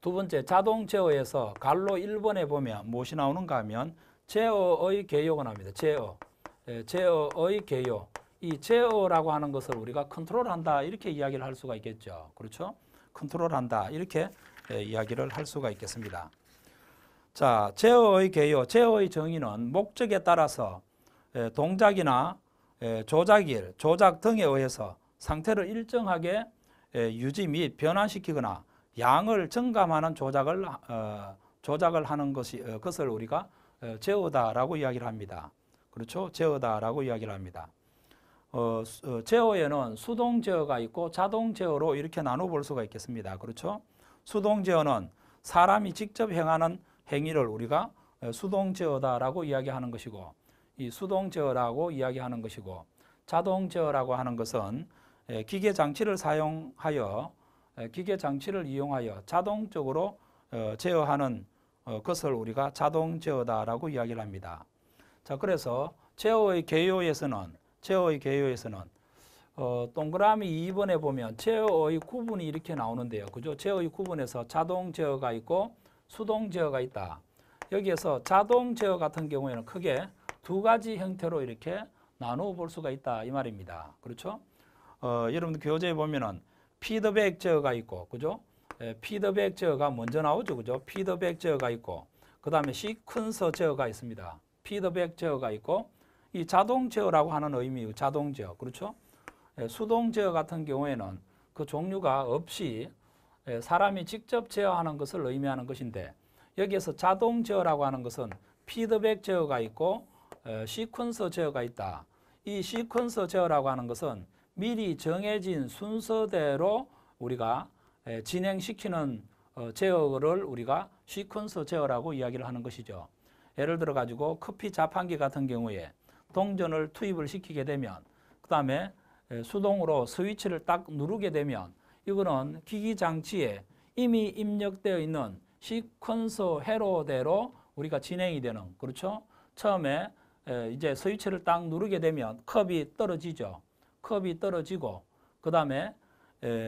두 번째 자동 제어에서 갈로 1번에 보면 무엇이 나오는가 하면 제어의 개요가 나옵니다. 제어. 제어의 개요. 이 제어라고 하는 것을 우리가 컨트롤한다 이렇게 이야기를 할 수가 있겠죠. 그렇죠? 컨트롤한다 이렇게 예, 이야기를 할 수가 있겠습니다. 자, 제어의 개요, 제어의 정의는 목적에 따라서 예, 동작이나 예, 조작일, 조작 등에 의해서 상태를 일정하게 예, 유지 및 변화시키거나 양을 증감하는 조작을 어, 조작을 하는 것이 어, 그것을 우리가 어, 제어다라고 이야기를 합니다. 그렇죠? 제어다라고 이야기를 합니다. 어, 어, 제어에는 수동 제어가 있고 자동 제어로 이렇게 나눠 볼 수가 있겠습니다. 그렇죠? 수동 제어는 사람이 직접 행하는 행위를 우리가 어, 수동 제어다라고 이야기하는 것이고 이 수동 제어라고 이야기하는 것이고 자동 제어라고 하는 것은 기계 장치를 사용하여 기계 장치를 이용하여 자동적으로 어, 제어하는 것을 우리가 자동 제어다라고 이야기를 합니다. 자, 그래서 제어의 개요에서는 제어의 개요에서는 어, 동그라미 2번에 보면 제어의 구분이 이렇게 나오는데요. 그죠? 제어의 구분에서 자동 제어가 있고 수동 제어가 있다. 여기에서 자동 제어 같은 경우에는 크게 두 가지 형태로 이렇게 나누어 볼 수가 있다. 이 말입니다. 그렇죠? 어, 여러분들 교재에 보면은 피드백 제어가 있고, 그죠? 예, 피드백 제어가 먼저 나오죠. 그죠? 피드백 제어가 있고, 그 다음에 시퀀서 제어가 있습니다. 피드백 제어가 있고, 이 자동 제어라고 하는 의미, 자동 제어. 그렇죠? 예, 수동 제어 같은 경우에는 그 종류가 없이 예, 사람이 직접 제어하는 것을 의미하는 것인데 여기에서 자동 제어라고 하는 것은 피드백 제어가 있고 예, 시퀀서 제어가 있다. 이 시퀀서 제어라고 하는 것은 미리 정해진 순서대로 우리가 예, 진행시키는 어, 제어를 우리가 시퀀서 제어라고 이야기를 하는 것이죠. 예를 들어 가지고 커피 자판기 같은 경우에 동전을 투입을 시키게 되면 그 다음에 수동으로 스위치를 딱 누르게 되면 이거는 기기 장치에 이미 입력되어 있는 시퀀서 회로대로 우리가 진행이 되는 그렇죠? 처음에 이제 스위치를 딱 누르게 되면 컵이 떨어지죠. 컵이 떨어지고 그 다음에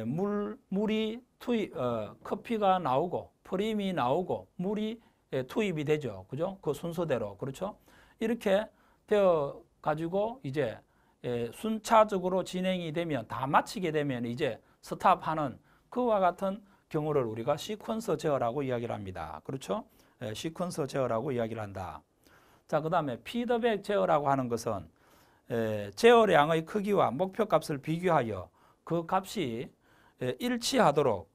물 물이 투입 어, 커피가 나오고 프림이 나오고 물이 투입이 되죠. 그죠? 그 순서대로 그렇죠? 이렇게 되어 가지고 이제 예, 순차적으로 진행이 되면 다 마치게 되면 이제 스탑하는 그와 같은 경우를 우리가 시퀀서 제어라고 이야기를 합니다. 그렇죠? 예, 시퀀서 제어라고 이야기를 한다. 자, 그 다음에 피드백 제어라고 하는 것은 예, 제어량의 크기와 목표값을 비교하여 그 값이 일치하도록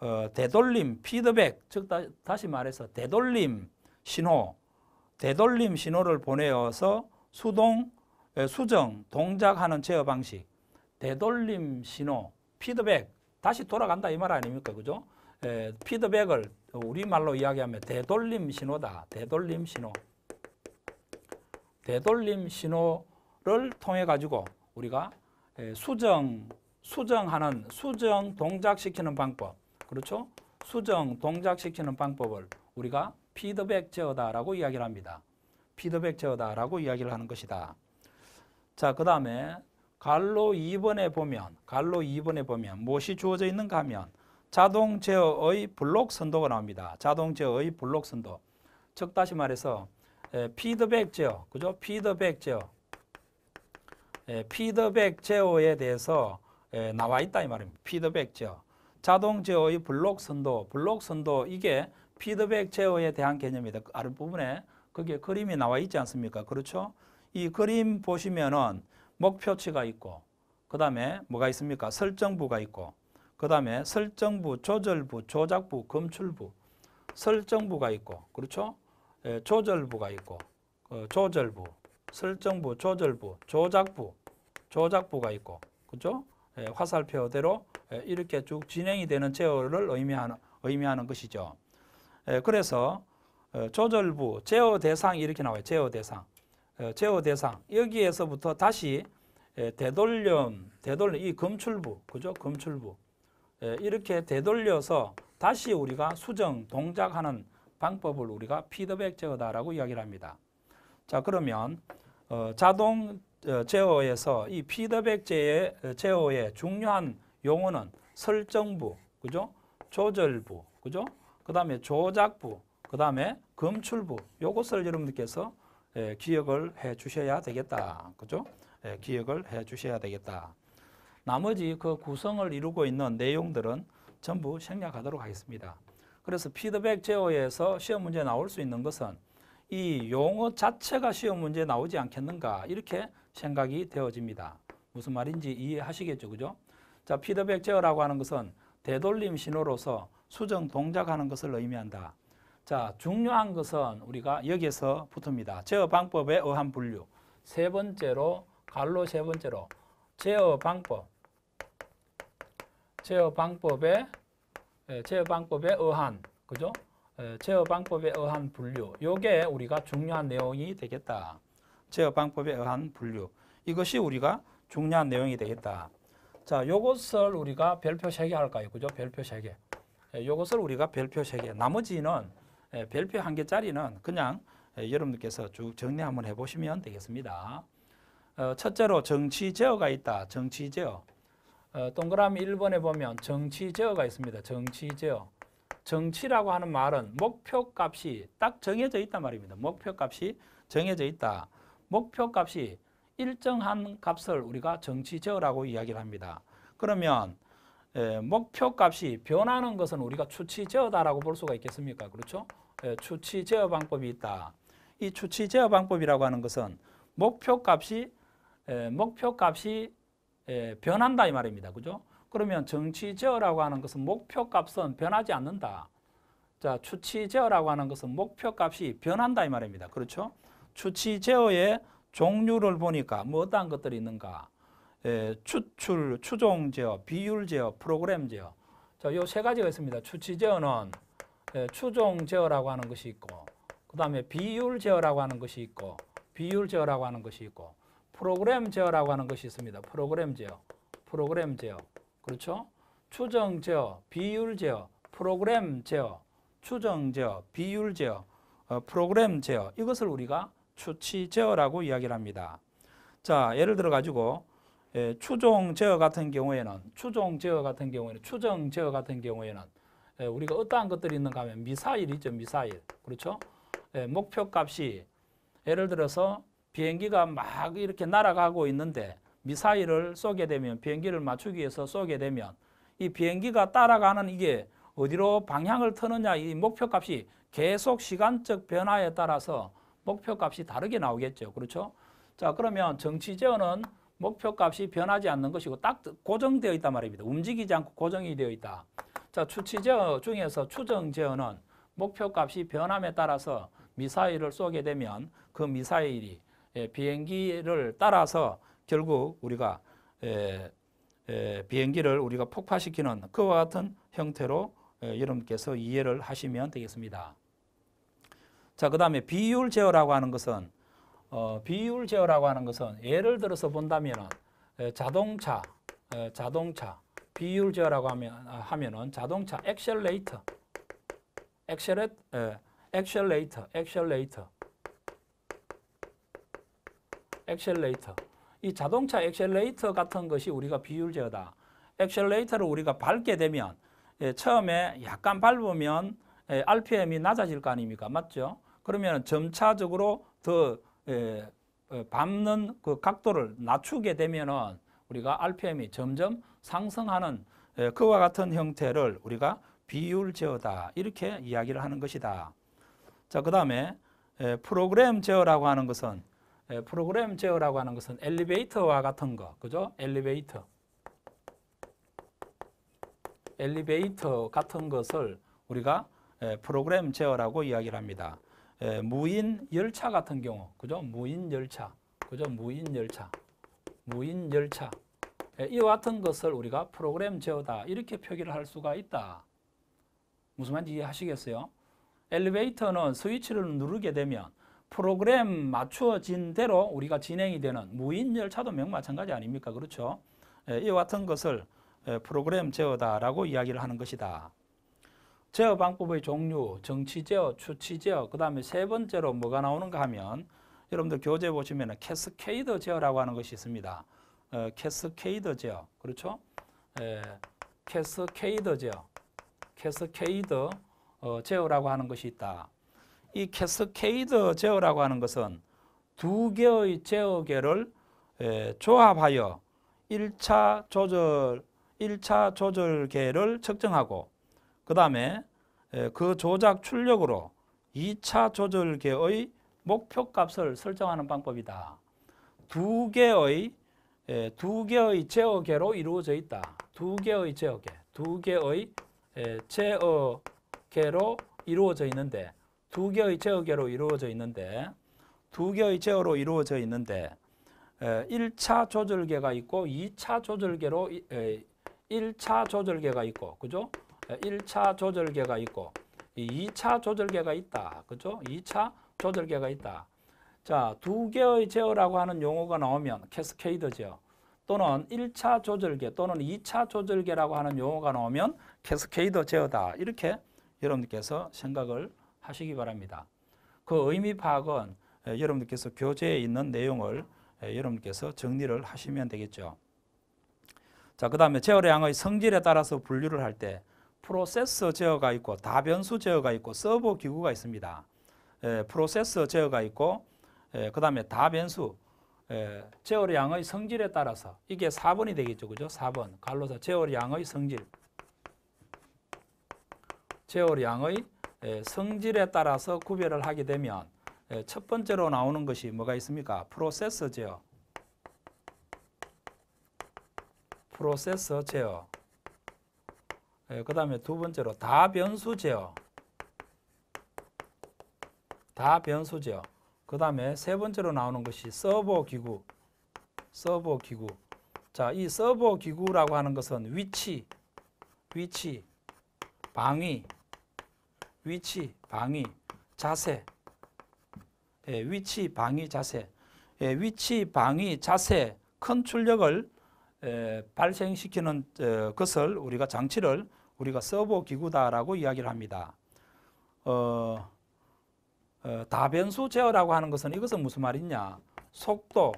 어, 되돌림 피드백 즉 다시 말해서 되돌림 신호 되돌림 신호를 보내어서 수동, 수정, 동작하는 제어 방식, 되돌림 신호, 피드백, 다시 돌아간다 이 말 아닙니까? 그죠? 에, 피드백을 우리말로 이야기하면 되돌림 신호다. 되돌림 신호. 되돌림 신호를 통해 가지고 우리가 에, 수정, 수정하는, 수정 동작시키는 방법. 그렇죠? 수정 동작시키는 방법을 우리가 피드백 제어다라고 이야기를 합니다. 피드백 제어다라고 이야기를 하는 것이다. 자, 그 다음에 갈로 2번에 보면 갈로 2번에 보면 무엇이 주어져 있는가 하면 자동 제어의 블록 선도가 나옵니다. 자동 제어의 블록 선도. 즉 다시 말해서 피드백 제어, 그죠? 피드백 제어, 피드백 제어에 대해서 나와 있다 이 말입니다. 피드백 제어, 자동 제어의 블록 선도, 블록 선도 이게 피드백 제어에 대한 개념이다. 그 아랫 부분에 그게 그림이 나와 있지 않습니까? 그렇죠? 이 그림 보시면은 목표치가 있고 그 다음에 뭐가 있습니까? 설정부가 있고 그 다음에 설정부, 조절부, 조작부, 검출부 설정부가 있고 그렇죠? 예, 조절부가 있고 어, 조절부, 설정부, 조절부, 조작부 조작부가 있고 그렇죠? 예, 화살표대로 예, 이렇게 쭉 진행이 되는 제어를 의미하는, 의미하는 것이죠. 예, 그래서 어, 조절부, 제어 대상 이렇게 나와요. 제어 대상. 어, 제어 대상. 여기에서부터 다시 되돌렴, 되돌려 이 검출부. 그죠? 검출부. 이렇게 되돌려서 다시 우리가 수정 동작하는 방법을 우리가 피드백 제어다라고 이야기를 합니다. 자, 그러면 어, 자동 제어에서 이 피드백 제어의 중요한 용어는 설정부, 그죠? 조절부, 그죠? 그 다음에 조작부, 그 다음에 검출부 요것을 여러분들께서 예, 기억을 해 주셔야 되겠다. 그죠? 예, 기억을 해 주셔야 되겠다. 나머지 그 구성을 이루고 있는 내용들은 전부 생략하도록 하겠습니다. 그래서 피드백 제어에서 시험 문제 나올 수 있는 것은 이 용어 자체가 시험 문제 나오지 않겠는가 이렇게 생각이 되어집니다. 무슨 말인지 이해하시겠죠, 그죠? 자, 피드백 제어라고 하는 것은 되돌림 신호로서 수정 동작하는 것을 의미한다. 자, 중요한 것은 우리가 여기에서 붙습니다. 제어 방법의 에한 분류. 세 번째로, 갈로 세 번째로, 제어 방법. 제어 방법에 예, 제어 방법의 한 그죠? 예, 제어 방법의 에한 분류. 요게 우리가 중요한 내용이 되겠다. 제어 방법에 의한 분류. 이것이 우리가 중요한 내용이 되겠다. 자, 요것을 우리가 별표 세개 할까요? 그죠? 별표 세개 예, 요것을 우리가 별표 세개 나머지는 예, 별표 한 개짜리는 그냥 예, 여러분들께서 쭉 정리 한번 해보시면 되겠습니다. 어, 첫째로 정치제어가 있다. 정치제어. 어, 동그라미 1번에 보면 정치제어가 있습니다. 정치제어. 정치라고 하는 말은 목표값이 딱 정해져 있단 말입니다. 목표값이 정해져 있다. 목표값이 일정한 값을 우리가 정치제어라고 이야기를 합니다. 그러면 예, 목표값이 변하는 것은 우리가 추치제어다라고 볼 수가 있겠습니까? 그렇죠? 예, 추치 제어 방법이 있다. 이 추치 제어 방법이라고 하는 것은 목표값이 예, 목표값이 예, 변한다 이 말입니다. 그죠? 그러면 정치 제어라고 하는 것은 목표값은 변하지 않는다. 자, 추치 제어라고 하는 것은 목표값이 변한다 이 말입니다. 그렇죠? 추치 제어의 종류를 보니까 뭐 어떠한 것들이 있는가? 에, 추출, 추종 제어, 비율 제어, 프로그램 제어. 자, 요 세 가지가 있습니다. 추치 제어는 예, 추종 제어라고 하는 것이 있고 그다음에 비율 제어라고 하는 것이 있고 비율 제어라고 하는 것이 있고 프로그램 제어라고 하는 것이 있습니다. 프로그램 제어. 프로그램 제어. 그렇죠? 추정 제어, 비율 제어, 프로그램 제어, 추정 제어, 비율 제어, 어, 프로그램 제어. 이것을 우리가 추치 제어라고 이야기를 합니다. 자, 예를 들어 가지고 예, 추종 제어 같은 경우에는 추종 제어 같은 경우에는 추정 제어 같은 경우에는 예, 우리가 어떠한 것들이 있는가 하면 미사일 있죠. 미사일. 그렇죠? 예, 목표값이 예를 들어서 비행기가 막 이렇게 날아가고 있는데 미사일을 쏘게 되면 비행기를 맞추기 위해서 쏘게 되면 이 비행기가 따라가는 이게 어디로 방향을 트느냐 이 목표값이 계속 시간적 변화에 따라서 목표값이 다르게 나오겠죠. 그렇죠? 자 그러면 정치제어는 목표값이 변하지 않는 것이고 딱 고정되어 있단 말입니다. 움직이지 않고 고정이 되어 있다. 자, 추치제어 중에서 추정제어는 목표값이 변함에 따라서 미사일을 쏘게 되면 그 미사일이 예, 비행기를 따라서 결국 우리가 예, 예, 비행기를 우리가 폭파시키는 그와 같은 형태로 여러분께서 이해를 하시면 되겠습니다. 자, 그 다음에 비율 제어라고 하는 것은 어, 비율 제어라고 하는 것은 예를 들어서 본다면 자동차, 자동차 비율제어라고 하면 아, 하면은 자동차 액셀레이터액셀레셀레이터 예, 엑셀레이터, 엑셀레이터. 이 자동차 엑셀레이터 같은 것이 우리가 비율제어다. 액셀레이터를 우리가 밟게 되면 예, 처음에 약간 밟으면 예, RPM이 낮아질 거 아닙니까? 맞죠? 그러면 점차적으로 더 예, 어, 밟는 그 각도를 낮추게 되면 우리가 RPM이 점점 상승하는 예, 그와 같은 형태를 우리가 비율제어다 이렇게 이야기를 하는 것이다. 자, 그 다음에 예, 프로그램 제어라고 하는 것은 예, 프로그램 제어라고 하는 것은 엘리베이터와 같은 거, 그죠? 엘리베이터, 엘리베이터 같은 것을 우리가 프로그램 제어라고 이야기를 합니다. 무인 열차 같은 경우, 그죠? 무인 열차, 그죠? 무인 열차, 무인 열차. 예, 이와 같은 것을 우리가 프로그램 제어다 이렇게 표기를 할 수가 있다. 무슨 말인지 이해하시겠어요? 엘리베이터는 스위치를 누르게 되면 프로그램 맞추진 대로 우리가 진행이 되는 무인 열차도 명마찬가지 아닙니까? 그렇죠? 예, 이와 같은 것을 예, 프로그램 제어다라고 이야기를 하는 것이다. 제어 방법의 종류, 정치 제어, 추치 제어, 그 다음에 세 번째로 뭐가 나오는가 하면 여러분들 교재 보시면 캐스케이드 제어라고 하는 것이 있습니다. 어, 캐스케이더 지 그렇죠? 에, 예, 캐스케이더 지 캐스케이더 어, 제어라고 하는 것이 있다. 이 캐스케이더 제어라고 하는 것은 두 개의 제어계를 에, 예, 조합하여 1차 조절 1차 조절계를 측정하고 그 다음에 예, 그 조작 출력으로 2차 조절계의 목표값을 설정하는 방법이다. 두 개의 예, 두 개의 제어계로 이루어져 있다. 두 개의 제어계, 두 개의 예, 제어계로 이루어져 있는데 두 개의 제어계로 이루어져 있는데 두 개의 제어로 이루어져 있는데 1차 예, 조절계가 있고 2차 조절계로 1차 예, 조절계가 있고 그죠? 1차 예, 조절계가 있고 2차 조절계가 있다. 그죠? 2차 조절계가 있다. 자, 두 개의 제어라고 하는 용어가 나오면 캐스케이드 제어 또는 1차 조절계 또는 2차 조절계라고 하는 용어가 나오면 캐스케이드 제어다. 이렇게 여러분들께서 생각을 하시기 바랍니다. 그 의미 파악은 여러분들께서 교재에 있는 내용을 여러분께서 정리를 하시면 되겠죠. 자, 그 다음에 제어량의 성질에 따라서 분류를 할 때 프로세서 제어가 있고 다변수 제어가 있고 서버 기구가 있습니다. 프로세서 제어가 있고 예, 그 다음에 다변수 예, 제어량의 성질에 따라서 이게 4번이 되겠죠. 그죠? 4번. 갈로사 제어량의 성질. 제어량의 예, 성질에 따라서 구별을 하게 되면 예, 첫 번째로 나오는 것이 뭐가 있습니까? 프로세서 제어. 프로세서 제어. 예, 그 다음에 두 번째로 다변수 제어. 다변수 제어. 그 다음에 세 번째로 나오는 것이 서버 기구. 서버 기구. 자, 이 서버 기구라고 하는 것은 위치, 위치, 방위, 위치, 방위, 자세. 예, 위치, 방위, 자세. 예, 위치, 방위, 자세, 큰 출력을 에, 발생시키는 에, 어, 것을 우리가 장치를 우리가 서버 기구다라고 이야기를 합니다. 어, 어, 다변수 제어라고 하는 것은 이것은 무슨 말이냐? 속도,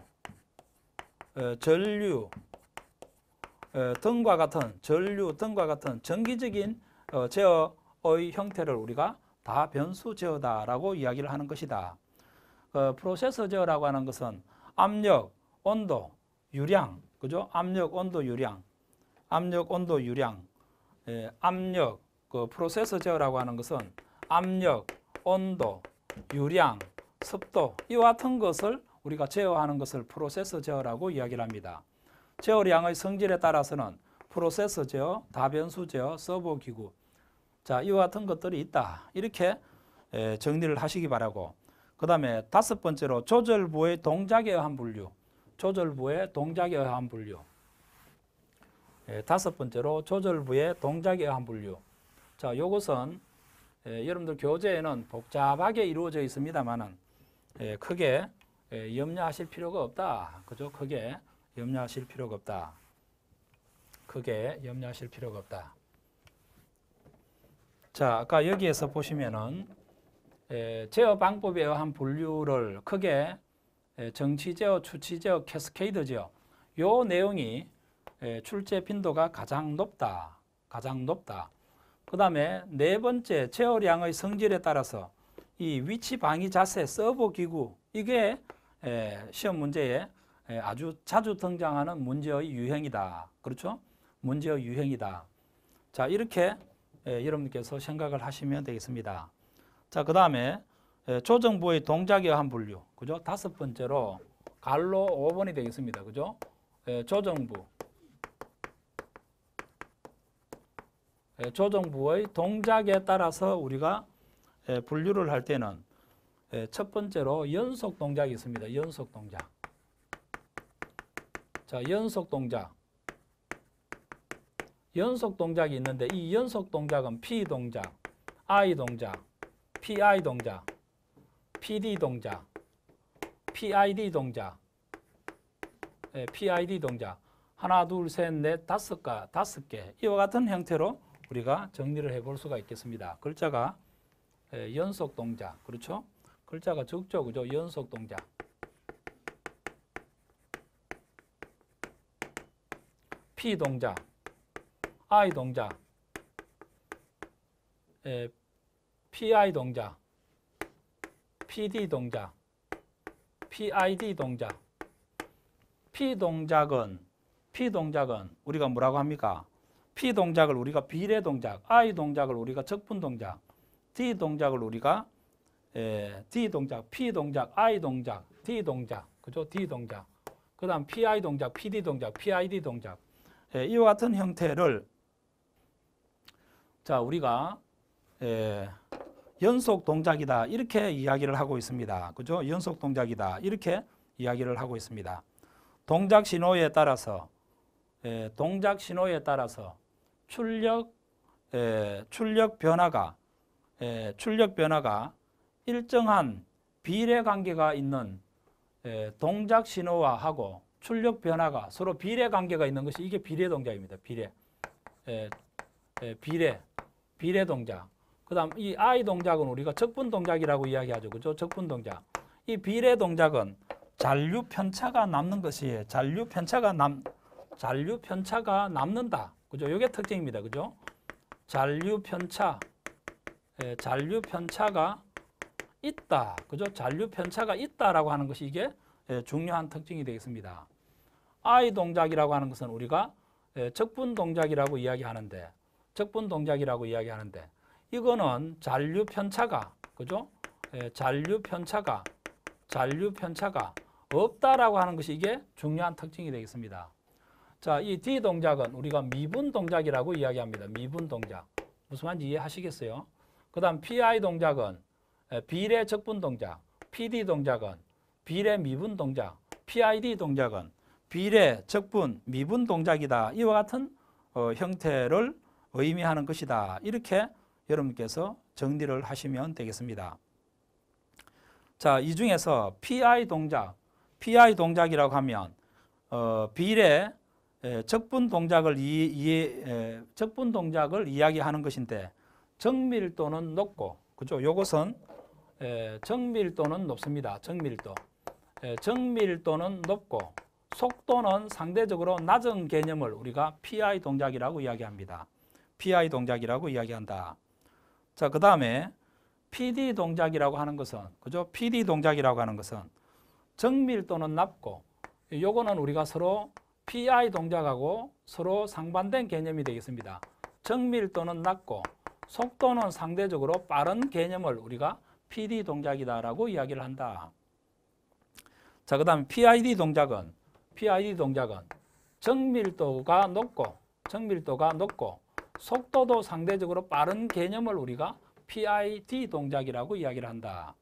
어, 전류 어, 등과 같은 전류 등과 같은 정기적인 어, 제어의 형태를 우리가 다변수 제어다라고 이야기를 하는 것이다. 어, 프로세서 제어라고 하는 것은 압력, 온도, 유량, 그죠? 압력, 온도, 유량, 압력, 온도, 유량, 에, 예, 압력, 그 프로세서 제어라고 하는 것은 압력, 온도, 유량, 습도 이와 같은 것을 우리가 제어하는 것을 프로세서 제어라고 이야기를 합니다. 제어량의 성질에 따라서는 프로세스 제어, 다변수 제어, 서버 기구 자 이와 같은 것들이 있다. 이렇게 정리를 하시기 바라고 그 다음에 다섯 번째로 조절부의 동작에 의한 분류 조절부의 동작에 의한 분류 다섯 번째로 조절부의 동작에 의한 분류 자, 요것은 예, 여러분들 교재에는 복잡하게 이루어져 있습니다만은 예, 크게 예, 염려하실 필요가 없다. 그죠? 크게 염려하실 필요가 없다. 크게 염려하실 필요가 없다. 자, 아까 여기에서 보시면은 에, 예, 제어 방법에 의한 분류를 크게 에, 예, 정치 제어, 추치 제어, 캐스케이드 제어 요 내용이 에, 예, 출제 빈도가 가장 높다. 가장 높다. 그 다음에 네 번째 체어량의 성질에 따라서 이 위치 방위 자세 서버 기구 이게 시험 문제에 아주 자주 등장하는 문제의 유형이다. 그렇죠? 문제의 유형이다. 자 이렇게 여러분께서 생각을 하시면 되겠습니다. 자그 다음에 조정부의 동작에 한 분류 그죠? 다섯 번째로 갈로 5번이 되겠습니다. 그죠? 조정부 예, 조정부의 동작에 따라서 우리가 예, 분류를 할 때는 예, 첫 번째로 연속 동작이 있습니다. 연속 동작. 자, 연속 동작. 연속 동작이 있는데 이 연속 동작은 P 동작, I 동작, PI 동작, PD 동작, PID 동작, PID 동작. 하나, 둘, 셋, 넷, 다섯 가, 다섯 개. 이와 같은 형태로 우리가 정리를 해볼 수가 있겠습니다. 글자가 예, 연속 동작, 그렇죠? 글자가 적죠, 그죠? 연속 동작. P 동작, I 동작, 에, 예, PI 동작, PD 동작, PID 동작. P 동작은 P 동작은 우리가 뭐라고 합니까? P 동작을 우리가 비례 동작, I 동작을 우리가 적분 동작, D 동작을 우리가 에, 예, D 동작, P 동작, I 동작, D 동작, 그죠? D 동작. 그다음 PI 동작, PD 동작, PID 동작. 에, 이와 같은 형태를 자 우리가 에, 예, 연속 동작이다 이렇게 이야기를 하고 있습니다. 그죠? 연속 동작이다 이렇게 이야기를 하고 있습니다. 동작 신호에 따라서 에, 예, 동작 신호에 따라서 출력 에, 출력 변화가 에, 출력 변화가 일정한 비례 관계가 있는 에, 동작 신호화하고 출력 변화가 서로 비례 관계가 있는 것이 이게 비례 동작입니다. 비례 에, 에, 비례 비례 동작. 그다음 이 I 동작은 우리가 적분 동작이라고 이야기하죠. 그죠? 적분 동작. 이 비례 동작은 잔류 편차가 남는 것이 잔류 편차가 남 잔류 편차가 남는다. 그죠? 요게 특징입니다. 그죠? 잔류 편차. 예, 잔류 편차가 있다. 그죠? 잔류 편차가 있다라고 하는 것이 이게 예, 중요한 특징이 되겠습니다. 아 동작이라고 하는 것은 우리가 예, 적분 동작이라고 이야기하는데 적분 동작이라고 이야기하는데 이거는 잔류 편차가 그죠? 예, 잔류 편차가 잔류 편차가 없다라고 하는 것이 이게 중요한 특징이 되겠습니다. 자, 이 D 동작은 우리가 미분 동작이라고 이야기합니다. 미분 동작. 무슨 말인지 이해하시겠어요? 그 다음 PI 동작은 비례 적분 동작, PD 동작은 비례 미분 동작, PID 동작은 비례 적분 미분 동작이다. 이와 같은 어, 형태를 의미하는 것이다. 이렇게 여러분께서 정리를 하시면 되겠습니다. 자, 이 중에서 PI 동작, PI 동작이라고 하면 어, 비례 예, 적분 동작을 이, 이 예, 적분 동작을 이야기하는 것인데 정밀도는 높고 그죠? 요것은 예, 정밀도는 높습니다. 정밀도. 정밀도는 높고 속도는 상대적으로 낮은 개념을 우리가 PI 동작이라고 이야기합니다. PI 동작이라고 이야기한다. 자, 그 다음에 PD 동작이라고 하는 것은 그죠? PD 동작이라고 하는 것은 정밀도는 낮고 요거는 우리가 서로 PI 동작하고 서로 상반된 개념이 되겠습니다. 정밀도는 낮고 속도는 상대적으로 빠른 개념을 우리가 PD 동작이다라고 이야기를 한다. 자, 그 다음 PID 동작은 PID 동작은 정밀도가 높고 정밀도가 높고 속도도 상대적으로 빠른 개념을 우리가 PID 동작이라고 이야기를 한다.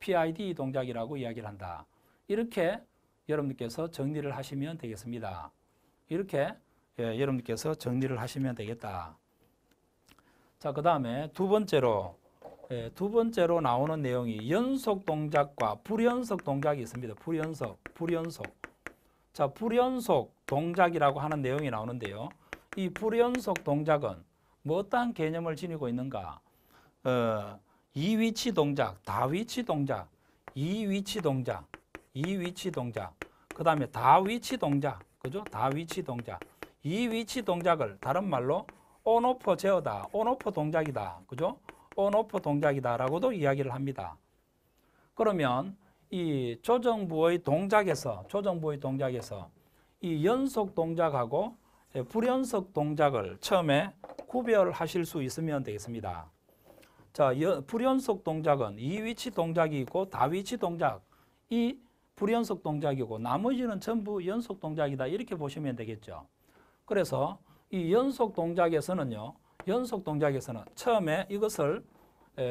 PID 동작이라고 이야기를 한다. 이렇게 여러분께서 정리를 하시면 되겠습니다. 이렇게 예, 여러분께서 정리를 하시면 되겠다. 자, 그 다음에 두 번째로 예, 두 번째로 나오는 내용이 연속 동작과 불연속 동작이 있습니다. 불연속, 불연속. 자, 불연속 동작이라고 하는 내용이 나오는데요. 이 불연속 동작은 뭐 어떠한 개념을 지니고 있는가? 어, 이위치 동작, 다위치 동작, 이위치 동작, 이 위치 동작, 그 다음에 다 위치 동작, 그죠? 다 위치 동작. 이 위치 동작을 다른 말로 온오프 제어다, 온오프 동작이다, 그죠? 온오프 동작이다라고도 이야기를 합니다. 그러면 이 조정부의 동작에서, 조정부의 동작에서 이 연속 동작하고 예, 불연속 동작을 처음에 구별하실 수 있으면 되겠습니다. 자, 불연속 동작은 이 위치 동작이 있고 다위치 동작, 이 불연속 동작이고 나머지는 전부 연속 동작이다 이렇게 보시면 되겠죠. 그래서 이 연속 동작에서는요. 연속 동작에서는 처음에 이것을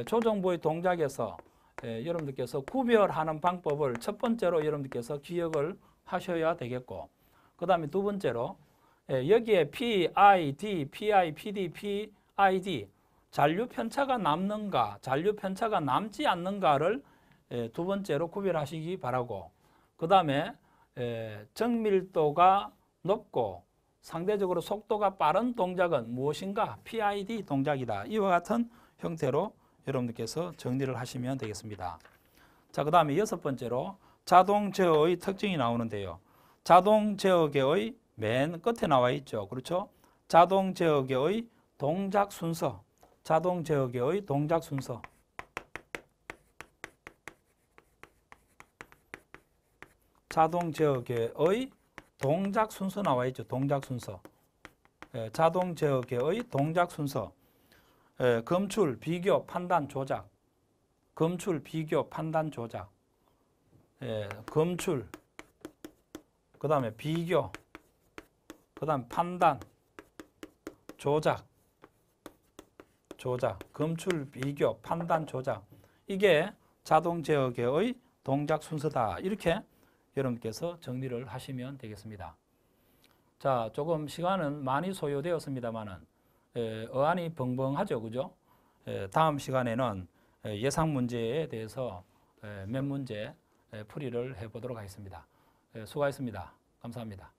조정부의 동작에서 여러분들께서 구별하는 방법을 첫 번째로 여러분들께서 기억을 하셔야 되겠고 그 다음에 두 번째로 여기에 PID, PI, PD, PID 잔류 편차가 남는가, 잔류 편차가 남지 않는가를 두 번째로 구별하시기 바라고 그 다음에 정밀도가 높고 상대적으로 속도가 빠른 동작은 무엇인가? PID 동작이다. 이와 같은 형태로 여러분들께서 정리를 하시면 되겠습니다. 자, 그 다음에 여섯 번째로 자동 제어의 특징이 나오는데요. 자동 제어계의 맨 끝에 나와 있죠. 그렇죠? 자동 제어계의 동작 순서. 자동 제어계의 동작 순서. 자동 제어계의 동작 순서 나와 있죠. 동작 순서. 예, 자동 제어계의 동작 순서. 예, 검출, 비교, 판단, 조작. 검출, 비교, 판단, 조작. 예, 검출. 그 다음에 비교. 그 다음 판단. 조작. 조작. 검출, 비교, 판단, 조작. 이게 자동 제어계의 동작 순서다. 이렇게 여러분께서 정리를 하시면 되겠습니다. 자, 조금 시간은 많이 소요되었습니다만은 어안이 벙벙하죠, 그죠? 에, 다음 시간에는 예상 문제에 대해서 몇 문제 풀이를 해보도록 하겠습니다. 수고하셨습니다. 감사합니다.